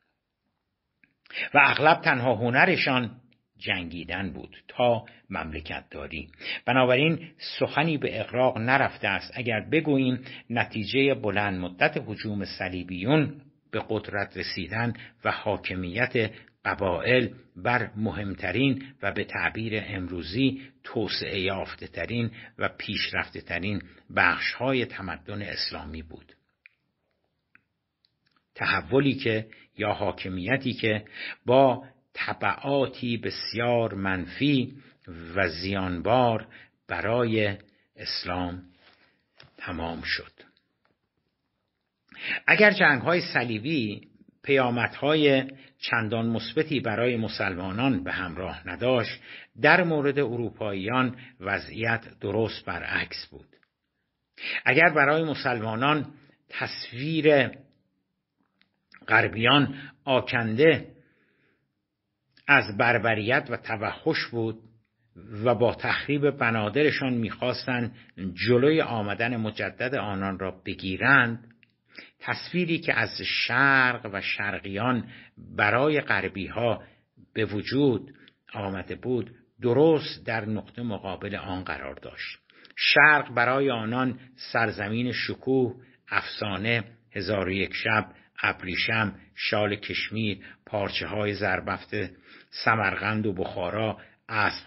و اغلب تنها هنرشان جنگیدن بود تا مملکت داری بنابراین سخنی به اقراق نرفته است اگر بگوییم نتیجه بلند مدت حجوم صلیبیون به قدرت رسیدن و حاکمیت قبائل بر مهمترین و به تعبیر امروزی توسعه یافته ترین و پیشرفته ترین بخش های تمدن اسلامی بود تحولی که یا حاکمیتی که با طبعاتی بسیار منفی و زیانبار برای اسلام تمام شد اگر جنگ های صلیبی پیامدهای چندان مثبتی برای مسلمانان به همراه نداشت در مورد اروپاییان وضعیت درست برعکس بود اگر برای مسلمانان تصویر غربیان آکنده از بربریت و توحش بود و با تخریب بنادرشان میخواستند جلوی آمدن مجدد آنان را بگیرند تصویری که از شرق و شرقیان برای غربی ها به وجود آمده بود درست در نقطه مقابل آن قرار داشت شرق برای آنان سرزمین شکوه افسانه هزار یک شب ابریشم شال کشمیر پارچه های زربفت سمرغند و بخارا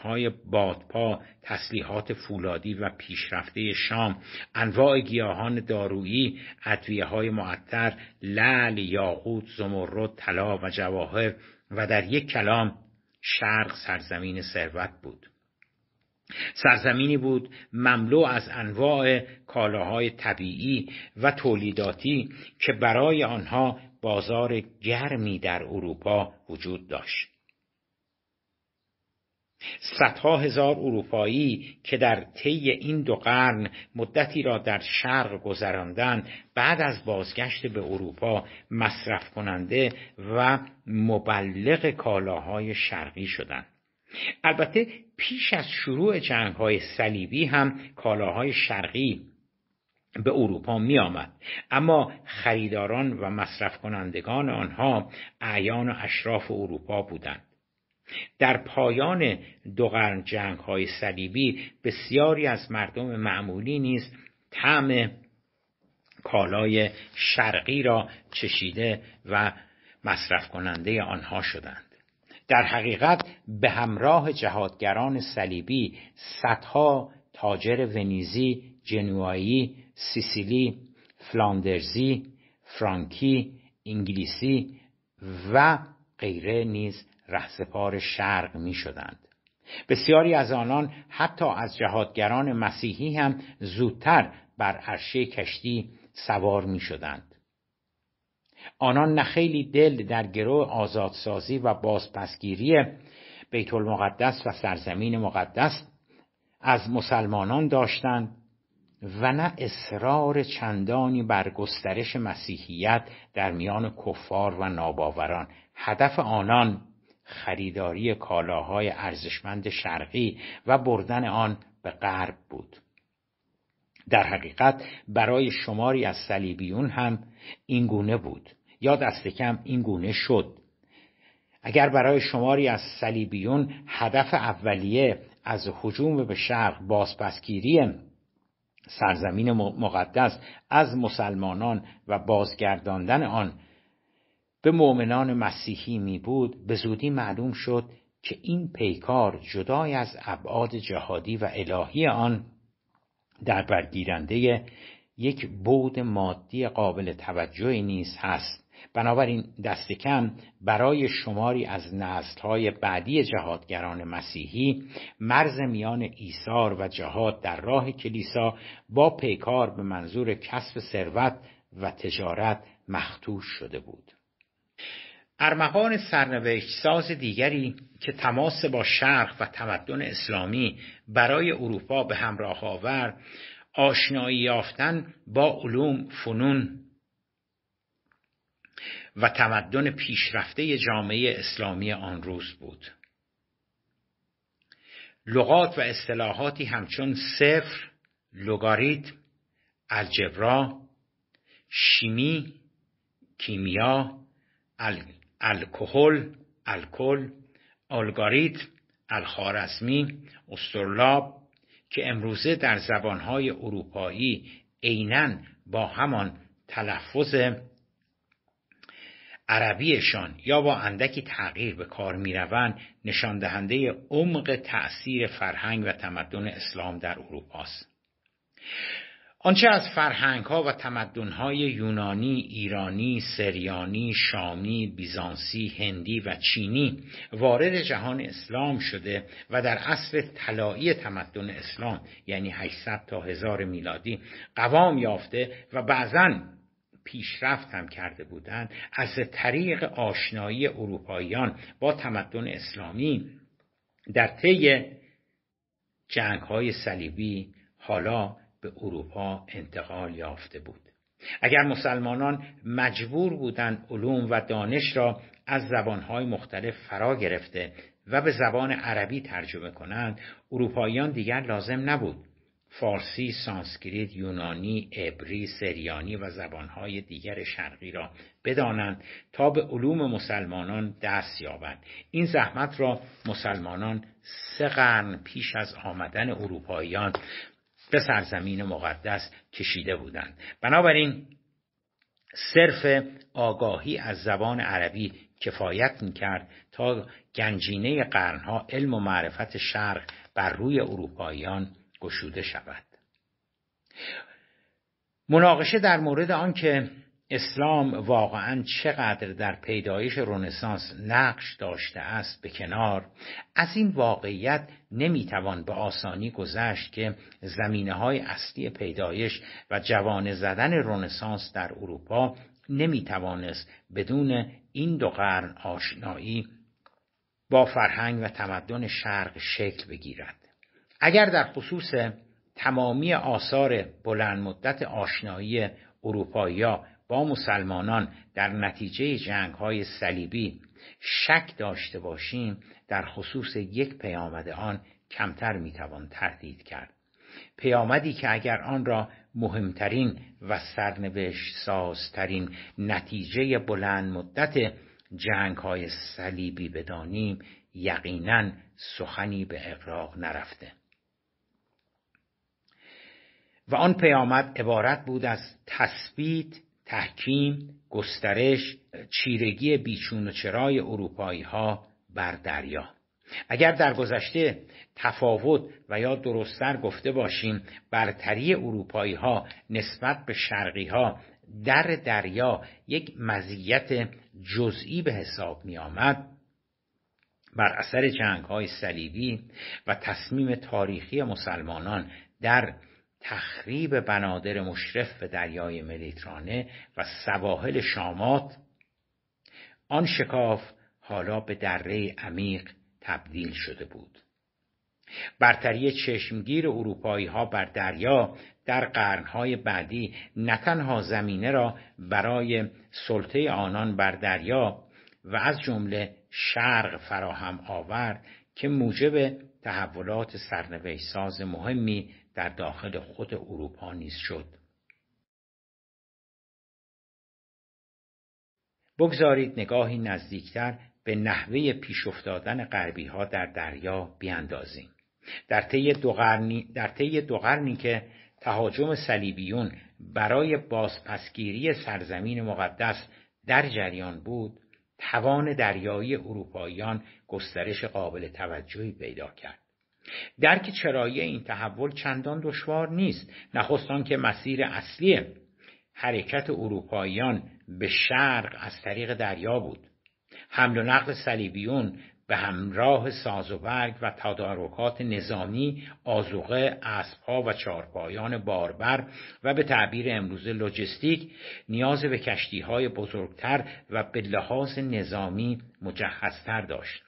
های بادپا تسلیحات فولادی و پیشرفته شام انواع گیاهان دارویی ادویه های معطر لعل یاقوت زمرد طلا و جواهر و در یک کلام شرق سرزمین ثروت بود سرزمینی بود مملو از انواع کالاهای طبیعی و تولیداتی که برای آنها بازار گرمی در اروپا وجود داشت. صدها هزار اروپایی که در طی این دو قرن مدتی را در شرق گذراندند بعد از بازگشت به اروپا مصرف کننده و مبلغ کالاهای شرقی شدند البته پیش از شروع جنگ های صلیبی هم کالاهای شرقی به اروپا می آمد. اما خریداران و مصرف کنندگان آنها اعیان و اشراف اروپا بودند. در پایان دو قرن جنگ های صلیبی بسیاری از مردم معمولی نیز طعم کالای شرقی را چشیده و مصرف کننده آنها شدند. در حقیقت به همراه جهادگران صلیبی صدها تاجر ونیزی، جنوایی، سیسیلی، فلاندرزی، فرانکی، انگلیسی و غیره نیز رهسپار شرق می شدند. بسیاری از آنان حتی از جهادگران مسیحی هم زودتر بر عرشه کشتی سوار می شدند. آنان نه خیلی دل در گروه آزادسازی و بازپسگیری بیت المقدس و سرزمین مقدس از مسلمانان داشتند و نه اصرار چندانی بر گسترش مسیحیت در میان کفار و ناباوران هدف آنان خریداری کالاهای ارزشمند شرقی و بردن آن به غرب بود در حقیقت برای شماری از صلیبیون هم این گونه بود یا دست کم این گونه شد اگر برای شماری از صلیبیون هدف اولیه از حجوم به شرق بازپسگیری سرزمین مقدس از مسلمانان و بازگرداندن آن به مؤمنان مسیحی می بود به زودی معلوم شد که این پیکار جدای از ابعاد جهادی و الهی آن در برگیرنده یک بود مادی قابل توجهی نیز هست بنابراین دست کم برای شماری از نسلهای بعدی جهادگران مسیحی مرز میان ایثار و جهاد در راه کلیسا با پیکار به منظور کسب ثروت و تجارت مختوش شده بود ارمغان سرنوشت ساز دیگری که تماس با شرق و تمدن اسلامی برای اروپا به همراه آورد آشنایی یافتن با علوم فنون و تمدن پیشرفته جامعه اسلامی آن روز بود لغات و اصطلاحاتی همچون صفر لوگاریتم الجبرا شیمی کیمیا الکل الکل الگاریتم الخارزمی استرلاب که امروزه در زبانهای اروپایی عینا با همان تلفظ عربیشان یا با اندکی تغییر به کار میروند نشان دهنده عمق تأثیر فرهنگ و تمدن اسلام در اروپا است آنچه از فرهنگ ها و تمدن های یونانی، ایرانی، سریانی، شامی، بیزانسی، هندی و چینی وارد جهان اسلام شده و در عصر طلایی تمدن اسلام یعنی 800 تا 1000 میلادی قوام یافته و بعضا پیشرفت هم کرده بودند از طریق آشنایی اروپاییان با تمدن اسلامی در طی جنگ های صلیبی حالا به اروپا انتقال یافته بود اگر مسلمانان مجبور بودند علوم و دانش را از زبانهای مختلف فرا گرفته و به زبان عربی ترجمه کنند اروپاییان دیگر لازم نبود فارسی، سانسکریت، یونانی، عبری، سریانی و زبانهای دیگر شرقی را بدانند تا به علوم مسلمانان دست یابند این زحمت را مسلمانان سه قرن پیش از آمدن اروپاییان به سرزمین مقدس کشیده بودند بنابراین صرف آگاهی از زبان عربی کفایت میکرد تا گنجینه قرنها علم و معرفت شرق بر روی اروپاییان گشوده شود مناقشه در مورد آنکه اسلام واقعا چقدر در پیدایش رونسانس نقش داشته است به کنار از این واقعیت نمیتوان به آسانی گذشت که زمینه های اصلی پیدایش و جوان زدن رنسانس در اروپا نمیتوانست بدون این دو قرن آشنایی با فرهنگ و تمدن شرق شکل بگیرد اگر در خصوص تمامی آثار بلند مدت آشنایی اروپایی با مسلمانان در نتیجه جنگ های صلیبی شک داشته باشیم در خصوص یک پیامد آن کمتر میتوان تردید کرد پیامدی که اگر آن را مهمترین و سرنوشت سازترین نتیجه بلند مدت جنگ های صلیبی بدانیم یقینا سخنی به اقراق نرفته و آن پیامد عبارت بود از تثبیت تحکیم گسترش چیرگی بیچون و چرای اروپایی ها بر دریا اگر در گذشته تفاوت و یا درستتر گفته باشیم برتری اروپایی ها نسبت به شرقی ها در دریا یک مزیت جزئی به حساب می آمد بر اثر جنگ های صلیبی و تصمیم تاریخی مسلمانان در تخریب بنادر مشرف به دریای ملیترانه و سواحل شامات آن شکاف حالا به دره عمیق تبدیل شده بود برتری چشمگیر اروپایی ها بر دریا در قرنهای بعدی نه تنها زمینه را برای سلطه آنان بر دریا و از جمله شرق فراهم آورد که موجب تحولات سرنوشت ساز مهمی در داخل خود اروپا نیز شد بگذارید نگاهی نزدیکتر به نحوه پیش افتادن غربی ها در دریا بیاندازیم در طی دو قرنی در طی دو قرنی که تهاجم صلیبیون برای بازپسگیری سرزمین مقدس در جریان بود توان دریایی اروپاییان گسترش قابل توجهی پیدا کرد درک چرایی این تحول چندان دشوار نیست نخستان که مسیر اصلی حرکت اروپاییان به شرق از طریق دریا بود حمل و نقل صلیبیون به همراه ساز و برگ و تدارکات نظامی آزوقه اسبها و چارپایان باربر و به تعبیر امروزه لوجستیک نیاز به کشتیهای بزرگتر و به لحاظ نظامی مجهزتر داشت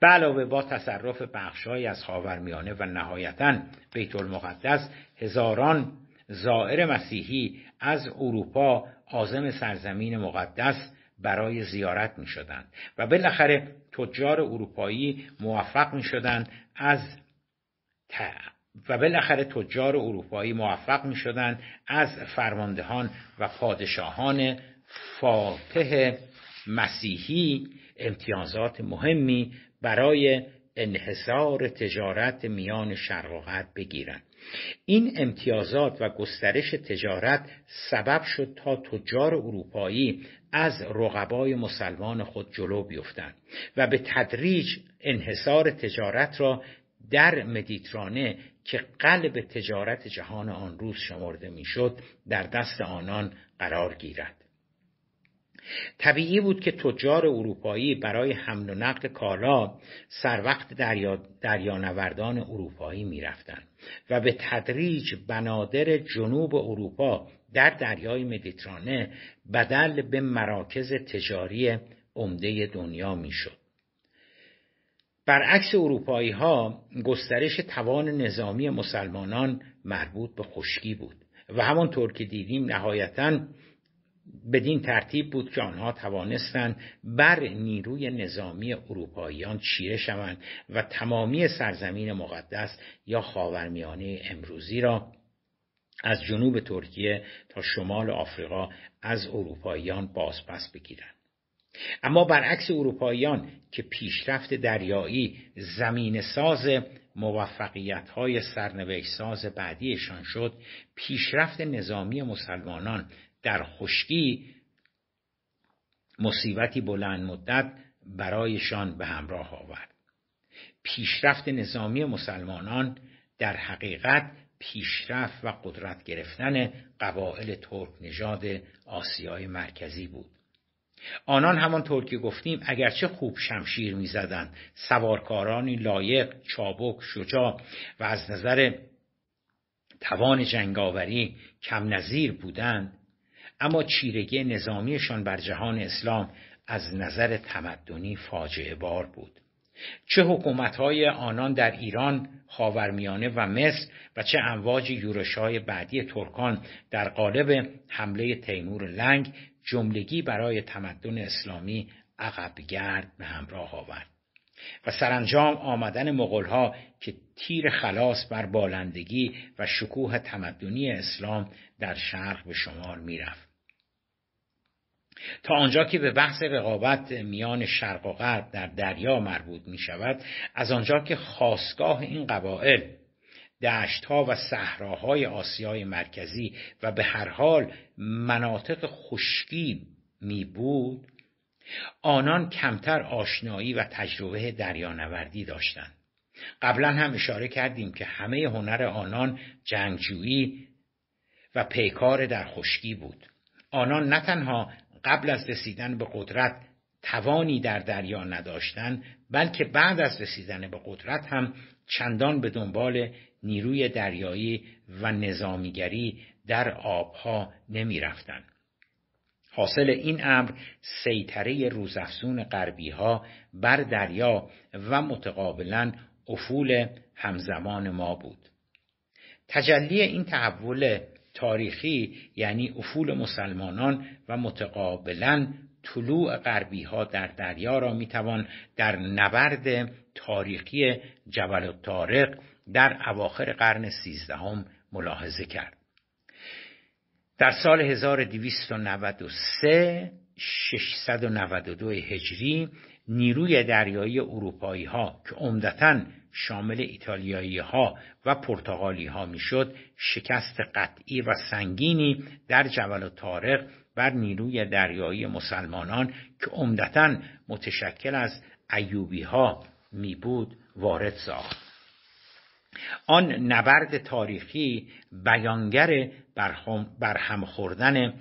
به علاوه با تصرف بخشهایی از خاورمیانه و نهایتا بیت المقدس هزاران زائر مسیحی از اروپا عازم سرزمین مقدس برای زیارت می شدند و بالاخره تجار اروپایی موفق می شدند از و بالاخره تجار اروپایی موفق می شدند از فرماندهان و پادشاهان فاتح مسیحی امتیازات مهمی برای انحصار تجارت میان شرق و غرب بگیرند این امتیازات و گسترش تجارت سبب شد تا تجار اروپایی از رقبای مسلمان خود جلو بیفتند و به تدریج انحصار تجارت را در مدیترانه که قلب تجارت جهان آن روز شمرده میشد در دست آنان قرار گیرد طبیعی بود که تجار اروپایی برای حمل و نقل کالا سر وقت دریا دریانوردان اروپایی میرفتند و به تدریج بنادر جنوب اروپا در دریای مدیترانه بدل به مراکز تجاری عمده دنیا میشد برعکس اروپایی ها گسترش توان نظامی مسلمانان مربوط به خشکی بود و همانطور که دیدیم نهایتاً بدین ترتیب بود که آنها توانستند بر نیروی نظامی اروپاییان چیره شوند و تمامی سرزمین مقدس یا خاورمیانه امروزی را از جنوب ترکیه تا شمال آفریقا از اروپاییان بازپس بگیرند اما برعکس اروپاییان که پیشرفت دریایی زمین ساز موفقیت های سرنوشت ساز بعدیشان شد پیشرفت نظامی مسلمانان در خشکی مصیبتی بلند مدت برایشان به همراه آورد پیشرفت نظامی مسلمانان در حقیقت پیشرفت و قدرت گرفتن قبایل ترک نژاد آسیای مرکزی بود آنان همانطور که گفتیم اگرچه خوب شمشیر میزدند سوارکارانی لایق چابک شجاع و از نظر توان جنگاوری کم نظیر بودند اما چیرگی نظامیشان بر جهان اسلام از نظر تمدنی فاجعه بار بود چه حکومتهای آنان در ایران، خاورمیانه و مصر و چه امواج یورش‌های بعدی ترکان در قالب حمله تیمور لنگ جملگی برای تمدن اسلامی عقبگرد به همراه آورد و سرانجام آمدن مغولها که تیر خلاص بر بالندگی و شکوه تمدنی اسلام در شرق به شمار میرفت تا آنجا که به بحث رقابت میان شرق و غرب در دریا مربوط می شود از آنجا که خاصگاه این قبایل دشتها و صحراهای آسیای مرکزی و به هر حال مناطق خشکی می بود آنان کمتر آشنایی و تجربه دریانوردی داشتند قبلا هم اشاره کردیم که همه هنر آنان جنگجویی و پیکار در خشکی بود آنان نه تنها قبل از رسیدن به قدرت توانی در دریا نداشتن بلکه بعد از رسیدن به قدرت هم چندان به دنبال نیروی دریایی و نظامیگری در آبها نمی رفتن. حاصل این امر سیطره روزافزون غربی ها بر دریا و متقابلا افول همزمان ما بود. تجلی این تحول تاریخی یعنی افول مسلمانان و متقابلا طلوع غربی ها در دریا را میتوان در نبرد تاریخی جبل تارق در اواخر قرن سیزدهم ملاحظه کرد در سال 1293 692 هجری نیروی دریایی اروپایی ها که عمدتا شامل ایتالیایی ها و پرتغالی ها میشد شکست قطعی و سنگینی در جبل تارق بر نیروی دریایی مسلمانان که عمدتا متشکل از ایوبی ها می بود وارد ساخت آن نبرد تاریخی بیانگر برهم بر خوردن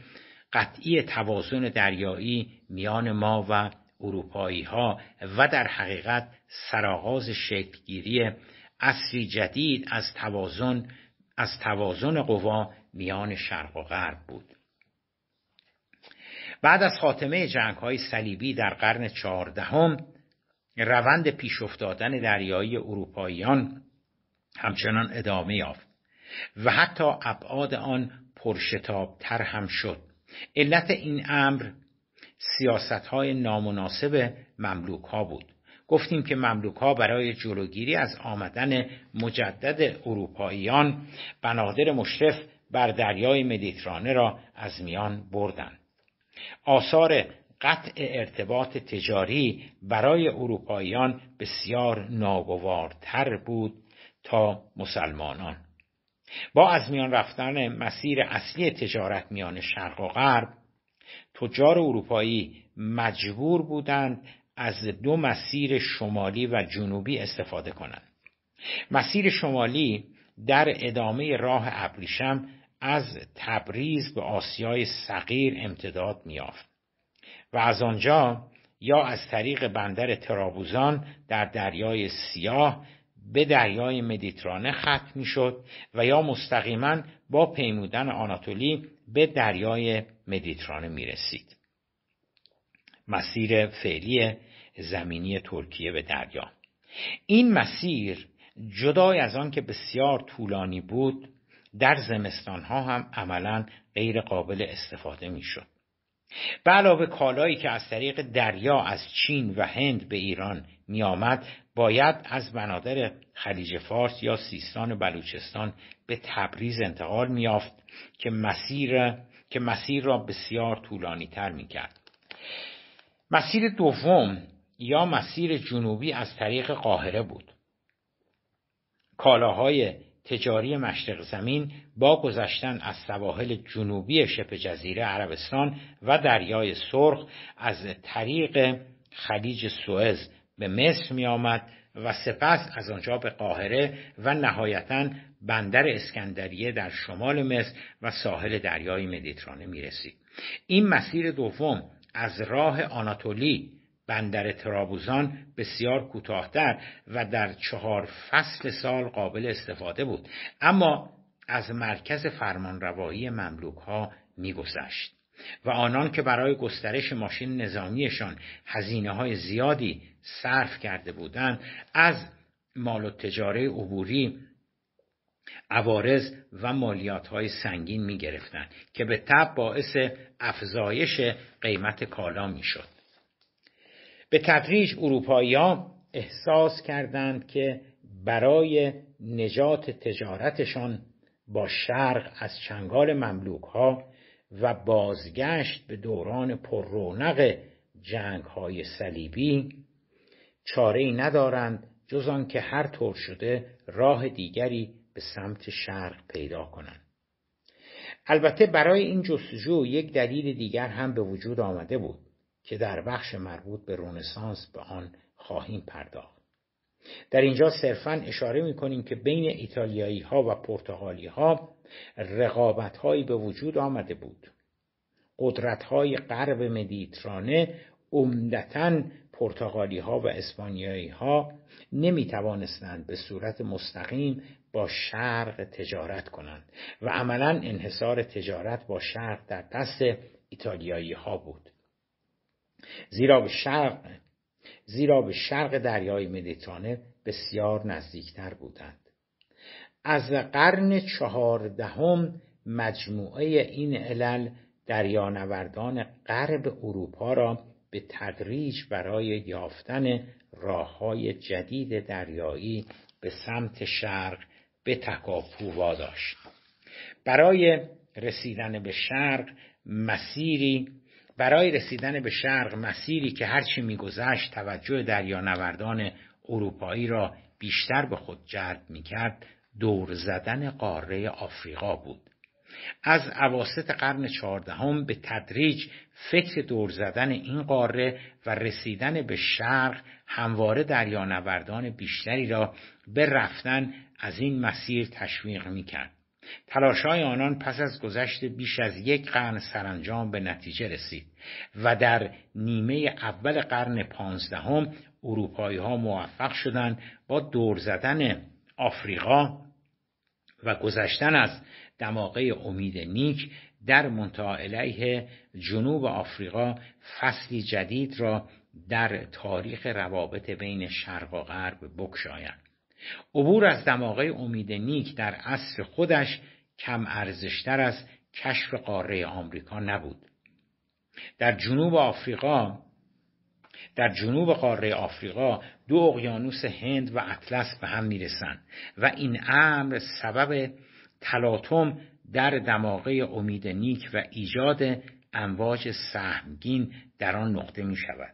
قطعی توازن دریایی میان ما و اروپایی ها و در حقیقت سرآغاز شکلگیری اصلی جدید از توازن از توازن قوا میان شرق و غرب بود بعد از خاتمه جنگ های صلیبی در قرن چهاردهم روند پیش افتادن دریایی اروپاییان همچنان ادامه یافت و حتی ابعاد آن پرشتابتر هم شد علت این امر سیاست های نامناسب مملوک ها بود گفتیم که مملوک ها برای جلوگیری از آمدن مجدد اروپاییان بنادر مشرف بر دریای مدیترانه را از میان بردند آثار قطع ارتباط تجاری برای اروپاییان بسیار ناگوارتر بود تا مسلمانان با از میان رفتن مسیر اصلی تجارت میان شرق و غرب تجار اروپایی مجبور بودند از دو مسیر شمالی و جنوبی استفاده کنند مسیر شمالی در ادامه راه ابریشم از تبریز به آسیای صغیر امتداد میافت و از آنجا یا از طریق بندر ترابوزان در دریای سیاه به دریای مدیترانه ختم میشد و یا مستقیما با پیمودن آناتولی به دریای مدیترانه می رسید. مسیر فعلی زمینی ترکیه به دریا این مسیر جدای از آن که بسیار طولانی بود در زمستان ها هم عملا غیر قابل استفاده می شد. به علاوه کالایی که از طریق دریا از چین و هند به ایران می آمد باید از بنادر خلیج فارس یا سیستان و بلوچستان به تبریز انتقال می یافت که مسیر که مسیر را بسیار طولانی تر می کرد. مسیر دوم یا مسیر جنوبی از طریق قاهره بود. کالاهای تجاری مشرق زمین با گذشتن از سواحل جنوبی شبه جزیره عربستان و دریای سرخ از طریق خلیج سوئز به مصر می آمد و سپس از آنجا به قاهره و نهایتا بندر اسکندریه در شمال مصر و ساحل دریای مدیترانه می رسید. این مسیر دوم از راه آناتولی بندر ترابوزان بسیار کوتاهتر و در چهار فصل سال قابل استفاده بود اما از مرکز فرمانروایی مملوک ها گذشت. و آنان که برای گسترش ماشین نظامیشان هزینه های زیادی صرف کرده بودند از مال و تجاره عبوری عوارض و مالیات های سنگین می گرفتن که به تب باعث افزایش قیمت کالا می شد. به تدریج اروپایی ها احساس کردند که برای نجات تجارتشان با شرق از چنگال مملوک ها و بازگشت به دوران پر رونق جنگ های صلیبی چاره ای ندارند جز آنکه هر طور شده راه دیگری به سمت شرق پیدا کنند البته برای این جستجو یک دلیل دیگر هم به وجود آمده بود که در بخش مربوط به رونسانس به آن خواهیم پرداخت در اینجا صرفا اشاره می کنیم که بین ایتالیایی ها و پرتغالی ها رقابت هایی به وجود آمده بود قدرت های غرب مدیترانه عمدتا پرتغالی ها و اسپانیایی ها نمی توانستند به صورت مستقیم با شرق تجارت کنند و عملا انحصار تجارت با شرق در دست ایتالیایی ها بود زیرا به شرق زیرا به شرق دریای مدیترانه بسیار نزدیکتر بودند از قرن چهاردهم مجموعه این علل دریانوردان غرب اروپا را به تدریج برای یافتن راههای جدید دریایی به سمت شرق به تکاپو واداشت برای رسیدن به شرق مسیری برای رسیدن به شرق مسیری که هرچی میگذشت توجه دریانوردان اروپایی را بیشتر به خود جلب میکرد دور زدن قاره آفریقا بود از عواست قرن چهاردهم به تدریج فکر دور زدن این قاره و رسیدن به شرق همواره دریانوردان بیشتری را به رفتن از این مسیر تشویق میکرد تلاشای آنان پس از گذشت بیش از یک قرن سرانجام به نتیجه رسید و در نیمه اول قرن پانزدهم اروپایی ها موفق شدند با دور زدن آفریقا و گذشتن از دماغه امید نیک در منطقه علیه جنوب آفریقا فصلی جدید را در تاریخ روابط بین شرق و غرب بکشاید. عبور از دماغه امید نیک در عصر خودش کم ارزشتر از کشف قاره آمریکا نبود در جنوب آفریقا در جنوب قاره آفریقا دو اقیانوس هند و اطلس به هم میرسند و این امر سبب تلاطم در دماغه امید نیک و ایجاد امواج سهمگین در آن نقطه می شود.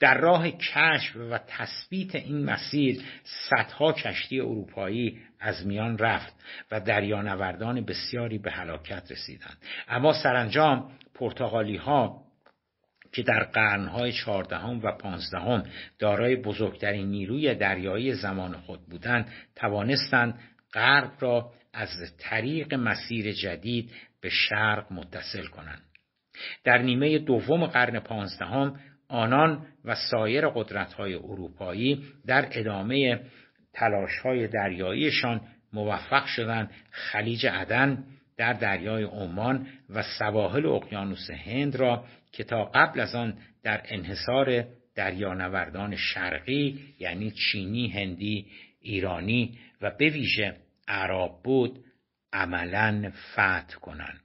در راه کشف و تثبیت این مسیر صدها کشتی اروپایی از میان رفت و دریانوردان بسیاری به هلاکت رسیدند اما سرانجام پرتغالی ها که در قرنهای چهاردهم و پانزدهم دارای بزرگترین نیروی دریایی زمان خود بودند توانستند غرب را از طریق مسیر جدید به شرق متصل کنند در نیمه دوم قرن پانزدهم آنان و سایر قدرت‌های اروپایی در ادامه تلاش‌های دریاییشان موفق شدند خلیج عدن در دریای عمان و سواحل اقیانوس هند را که تا قبل از آن در انحصار دریانوردان شرقی یعنی چینی، هندی، ایرانی و به ویژه عرب بود عملا فتح کنند.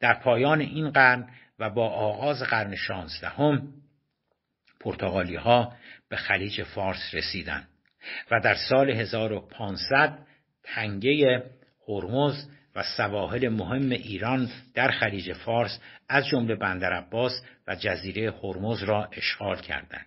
در پایان این قرن و با آغاز قرن شانزدهم پرتغالی ها به خلیج فارس رسیدند و در سال 1500 تنگه هرمز و سواحل مهم ایران در خلیج فارس از جمله بندرعباس و جزیره هرمز را اشغال کردند.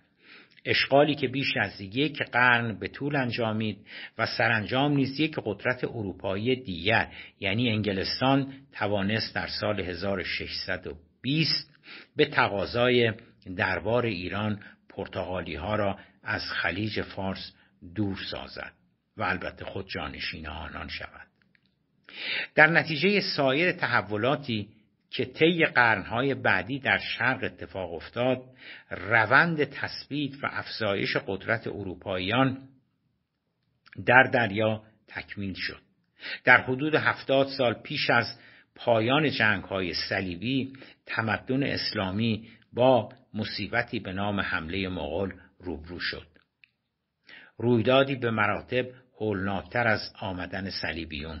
اشغالی که بیش از یک قرن به طول انجامید و سرانجام نیز یک قدرت اروپایی دیگر یعنی انگلستان توانست در سال 1620 به تقاضای دربار ایران پرتغالی ها را از خلیج فارس دور سازد و البته خود جانشین آنان شود. در نتیجه سایر تحولاتی که طی قرنهای بعدی در شرق اتفاق افتاد روند تثبیت و افزایش قدرت اروپاییان در دریا تکمیل شد در حدود هفتاد سال پیش از پایان جنگ های صلیبی تمدن اسلامی با مصیبتی به نام حمله مغول روبرو شد رویدادی به مراتب هولناکتر از آمدن صلیبیون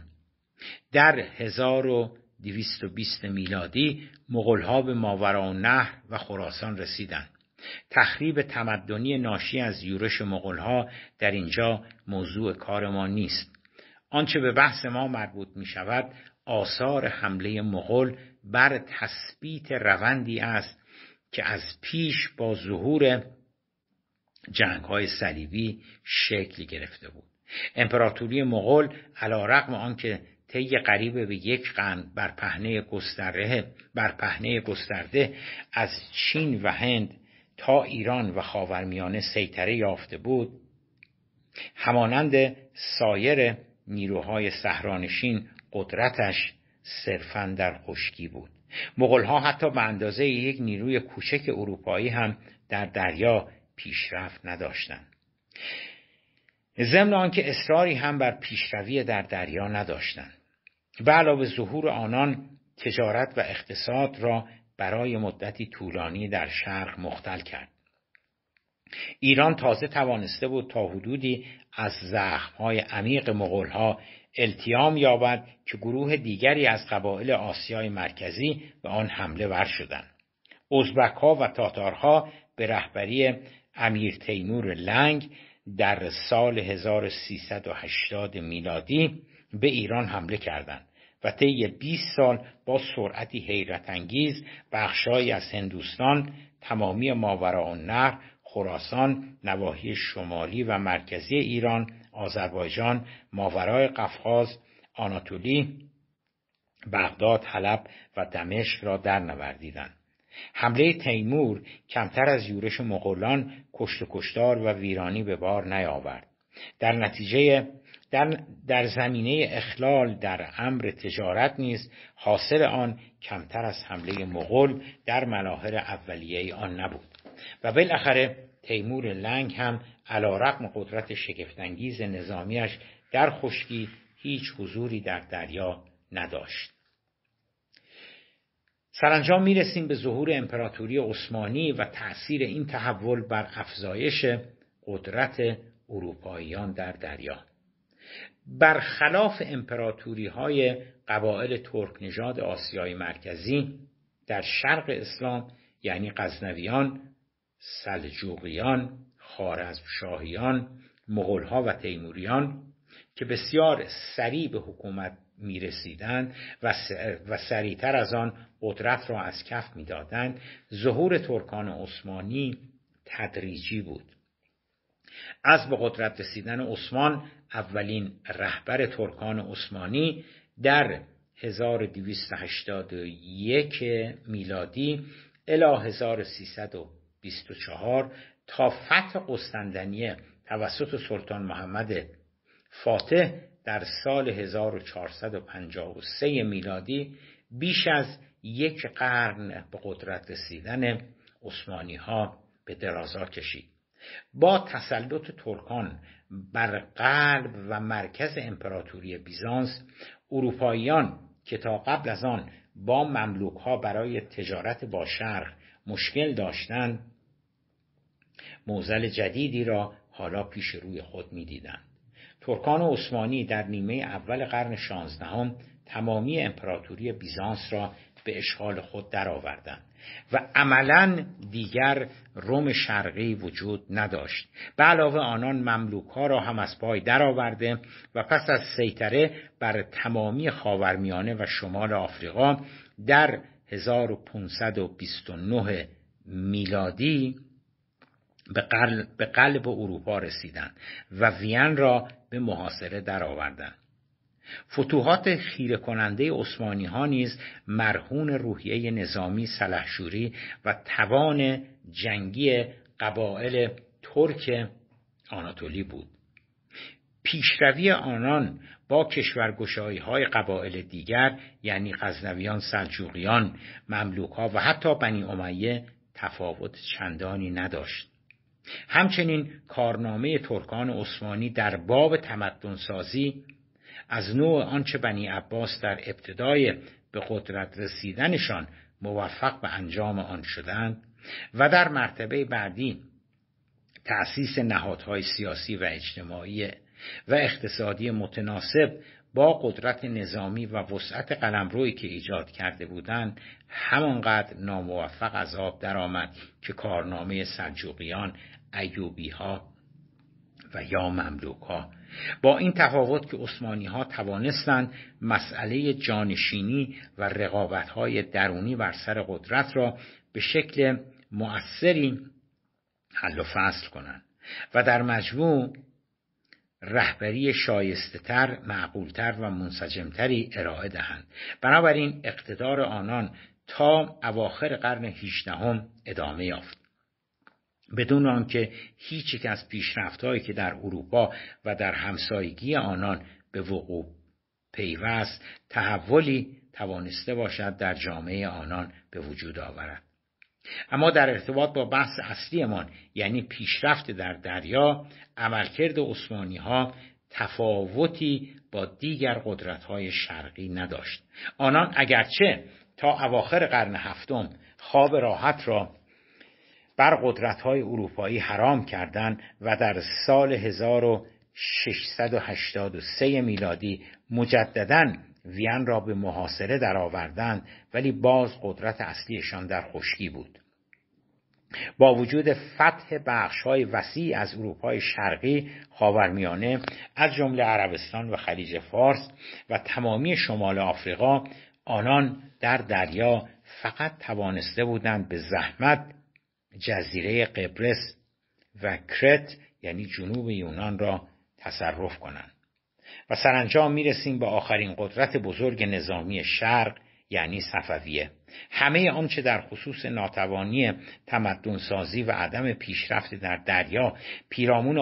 در 1220 میلادی مغلها به ماورا و نهر و خراسان رسیدند. تخریب تمدنی ناشی از یورش مغلها در اینجا موضوع کار ما نیست. آنچه به بحث ما مربوط می شود آثار حمله مغول بر تثبیت روندی است که از پیش با ظهور جنگ های صلیبی شکل گرفته بود امپراتوری مغول علا رقم آنکه طی قریب به یک قرن بر پهنه گسترده بر پهنه گسترده از چین و هند تا ایران و خاورمیانه سیطره یافته بود همانند سایر نیروهای سهرانشین قدرتش صرفا در خشکی بود مغلها حتی به اندازه یک نیروی کوچک اروپایی هم در دریا پیشرفت نداشتند ضمن آنکه اصراری هم بر پیشروی در دریا نداشتند به علاوه ظهور آنان تجارت و اقتصاد را برای مدتی طولانی در شرق مختل کرد ایران تازه توانسته بود تا حدودی از زخمهای عمیق مغولها التیام یابد که گروه دیگری از قبایل آسیای مرکزی به آن حمله ور شدند ها و تاتارها به رهبری امیر تیمور لنگ در سال 1380 میلادی به ایران حمله کردند و طی 20 سال با سرعتی حیرت انگیز بخشهایی از هندوستان تمامی و نهر، خراسان نواحی شمالی و مرکزی ایران آذربایجان ماورای قفقاز آناتولی بغداد حلب و دمشق را در درنوردیدند حمله تیمور کمتر از یورش مغولان کشت و کشتار و ویرانی به بار نیاورد در نتیجه در, در زمینه اخلال در امر تجارت نیز حاصل آن کمتر از حمله مغول در ملاحر اولیه آن نبود و بالاخره تیمور لنگ هم علا رقم قدرت شگفتانگیز نظامیش در خشکی هیچ حضوری در دریا نداشت سرانجام میرسیم به ظهور امپراتوری عثمانی و تأثیر این تحول بر افزایش قدرت اروپاییان در دریا برخلاف امپراتوری های قبائل ترک نژاد آسیای مرکزی در شرق اسلام یعنی غزنویان، سلجوقیان، خارزمشاهیان مغولها و تیموریان که بسیار سریع به حکومت می رسیدن و, و سریعتر از آن قدرت را از کف می ظهور ترکان عثمانی تدریجی بود از به قدرت رسیدن عثمان اولین رهبر ترکان عثمانی در 1281 میلادی الی 1324 تا فتح قسطنطنیه توسط سلطان محمد فاتح در سال 1453 میلادی بیش از یک قرن به قدرت رسیدن عثمانی ها به درازا کشید. با تسلط ترکان بر قلب و مرکز امپراتوری بیزانس اروپاییان که تا قبل از آن با مملوک ها برای تجارت با شرق مشکل داشتند موزل جدیدی را حالا پیش روی خود میدیدند ترکان عثمانی در نیمه اول قرن شانزدهم تمامی امپراتوری بیزانس را به اشغال خود درآوردند و عملا دیگر روم شرقی وجود نداشت به علاوه آنان مملوک ها را هم از پای درآورده و پس از سیطره بر تمامی خاورمیانه و شمال آفریقا در 1529 میلادی به قلب اروپا رسیدند و وین را به محاصره درآوردند فتوحات خیره کننده عثمانی ها نیز مرهون روحیه نظامی سلحشوری و توان جنگی قبایل ترک آناتولی بود پیشروی آنان با کشورگشایی های قبایل دیگر یعنی غزنویان، سلجوقیان، مملوک و حتی بنی امیه تفاوت چندانی نداشت. همچنین کارنامه ترکان عثمانی در باب تمدنسازی از نوع آنچه بنی عباس در ابتدای به قدرت رسیدنشان موفق به انجام آن شدند و در مرتبه بعدی تأسیس نهادهای سیاسی و اجتماعی و اقتصادی متناسب با قدرت نظامی و وسعت قلمرویی که ایجاد کرده بودند همانقدر ناموفق از آب درآمد که کارنامه سلجوقیان ایوبیها ها و یا مملوک با این تفاوت که عثمانی ها توانستند مسئله جانشینی و رقابت های درونی بر سر قدرت را به شکل مؤثری حل و فصل کنند و در مجموع رهبری شایسته تر، معقولتر و منسجمتری ارائه دهند. بنابراین اقتدار آنان تا اواخر قرن 18 ادامه یافت. بدون آنکه هیچ یک از پیشرفتهایی که در اروپا و در همسایگی آنان به وقوع پیوست تحولی توانسته باشد در جامعه آنان به وجود آورد اما در ارتباط با بحث اصلیمان یعنی پیشرفت در دریا عملکرد عثمانی ها تفاوتی با دیگر قدرت های شرقی نداشت آنان اگرچه تا اواخر قرن هفتم خواب راحت را بر های اروپایی حرام کردند و در سال 1683 میلادی مجددا وین را به محاصره درآوردند ولی باز قدرت اصلیشان در خشکی بود با وجود فتح های وسیع از اروپای شرقی، خاورمیانه، از جمله عربستان و خلیج فارس و تمامی شمال آفریقا، آنان در دریا فقط توانسته بودند به زحمت جزیره قبرس و کرت یعنی جنوب یونان را تصرف کنند و سرانجام میرسیم به آخرین قدرت بزرگ نظامی شرق یعنی صفویه همه آنچه در خصوص ناتوانی تمدن سازی و عدم پیشرفت در دریا پیرامون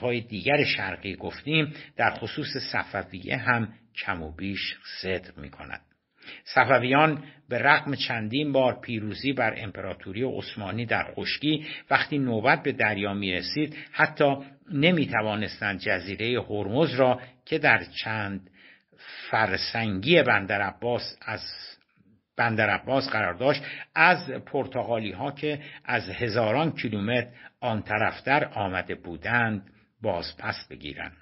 های دیگر شرقی گفتیم در خصوص صفویه هم کم و بیش صدق می‌کند صفویان به رغم چندین بار پیروزی بر امپراتوری عثمانی در خشکی وقتی نوبت به دریا می رسید حتی نمی توانستند جزیره هرمز را که در چند فرسنگی بندر از بندر قرار داشت از پرتغالی ها که از هزاران کیلومتر آن طرفتر آمده بودند بازپس بگیرند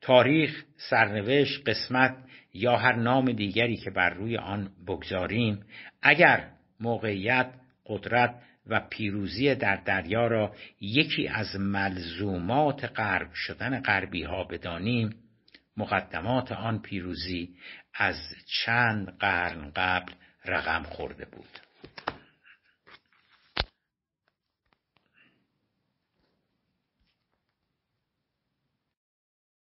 تاریخ، سرنوشت، قسمت یا هر نام دیگری که بر روی آن بگذاریم اگر موقعیت، قدرت و پیروزی در دریا را یکی از ملزومات غرب شدن غربی ها بدانیم مقدمات آن پیروزی از چند قرن قبل رقم خورده بود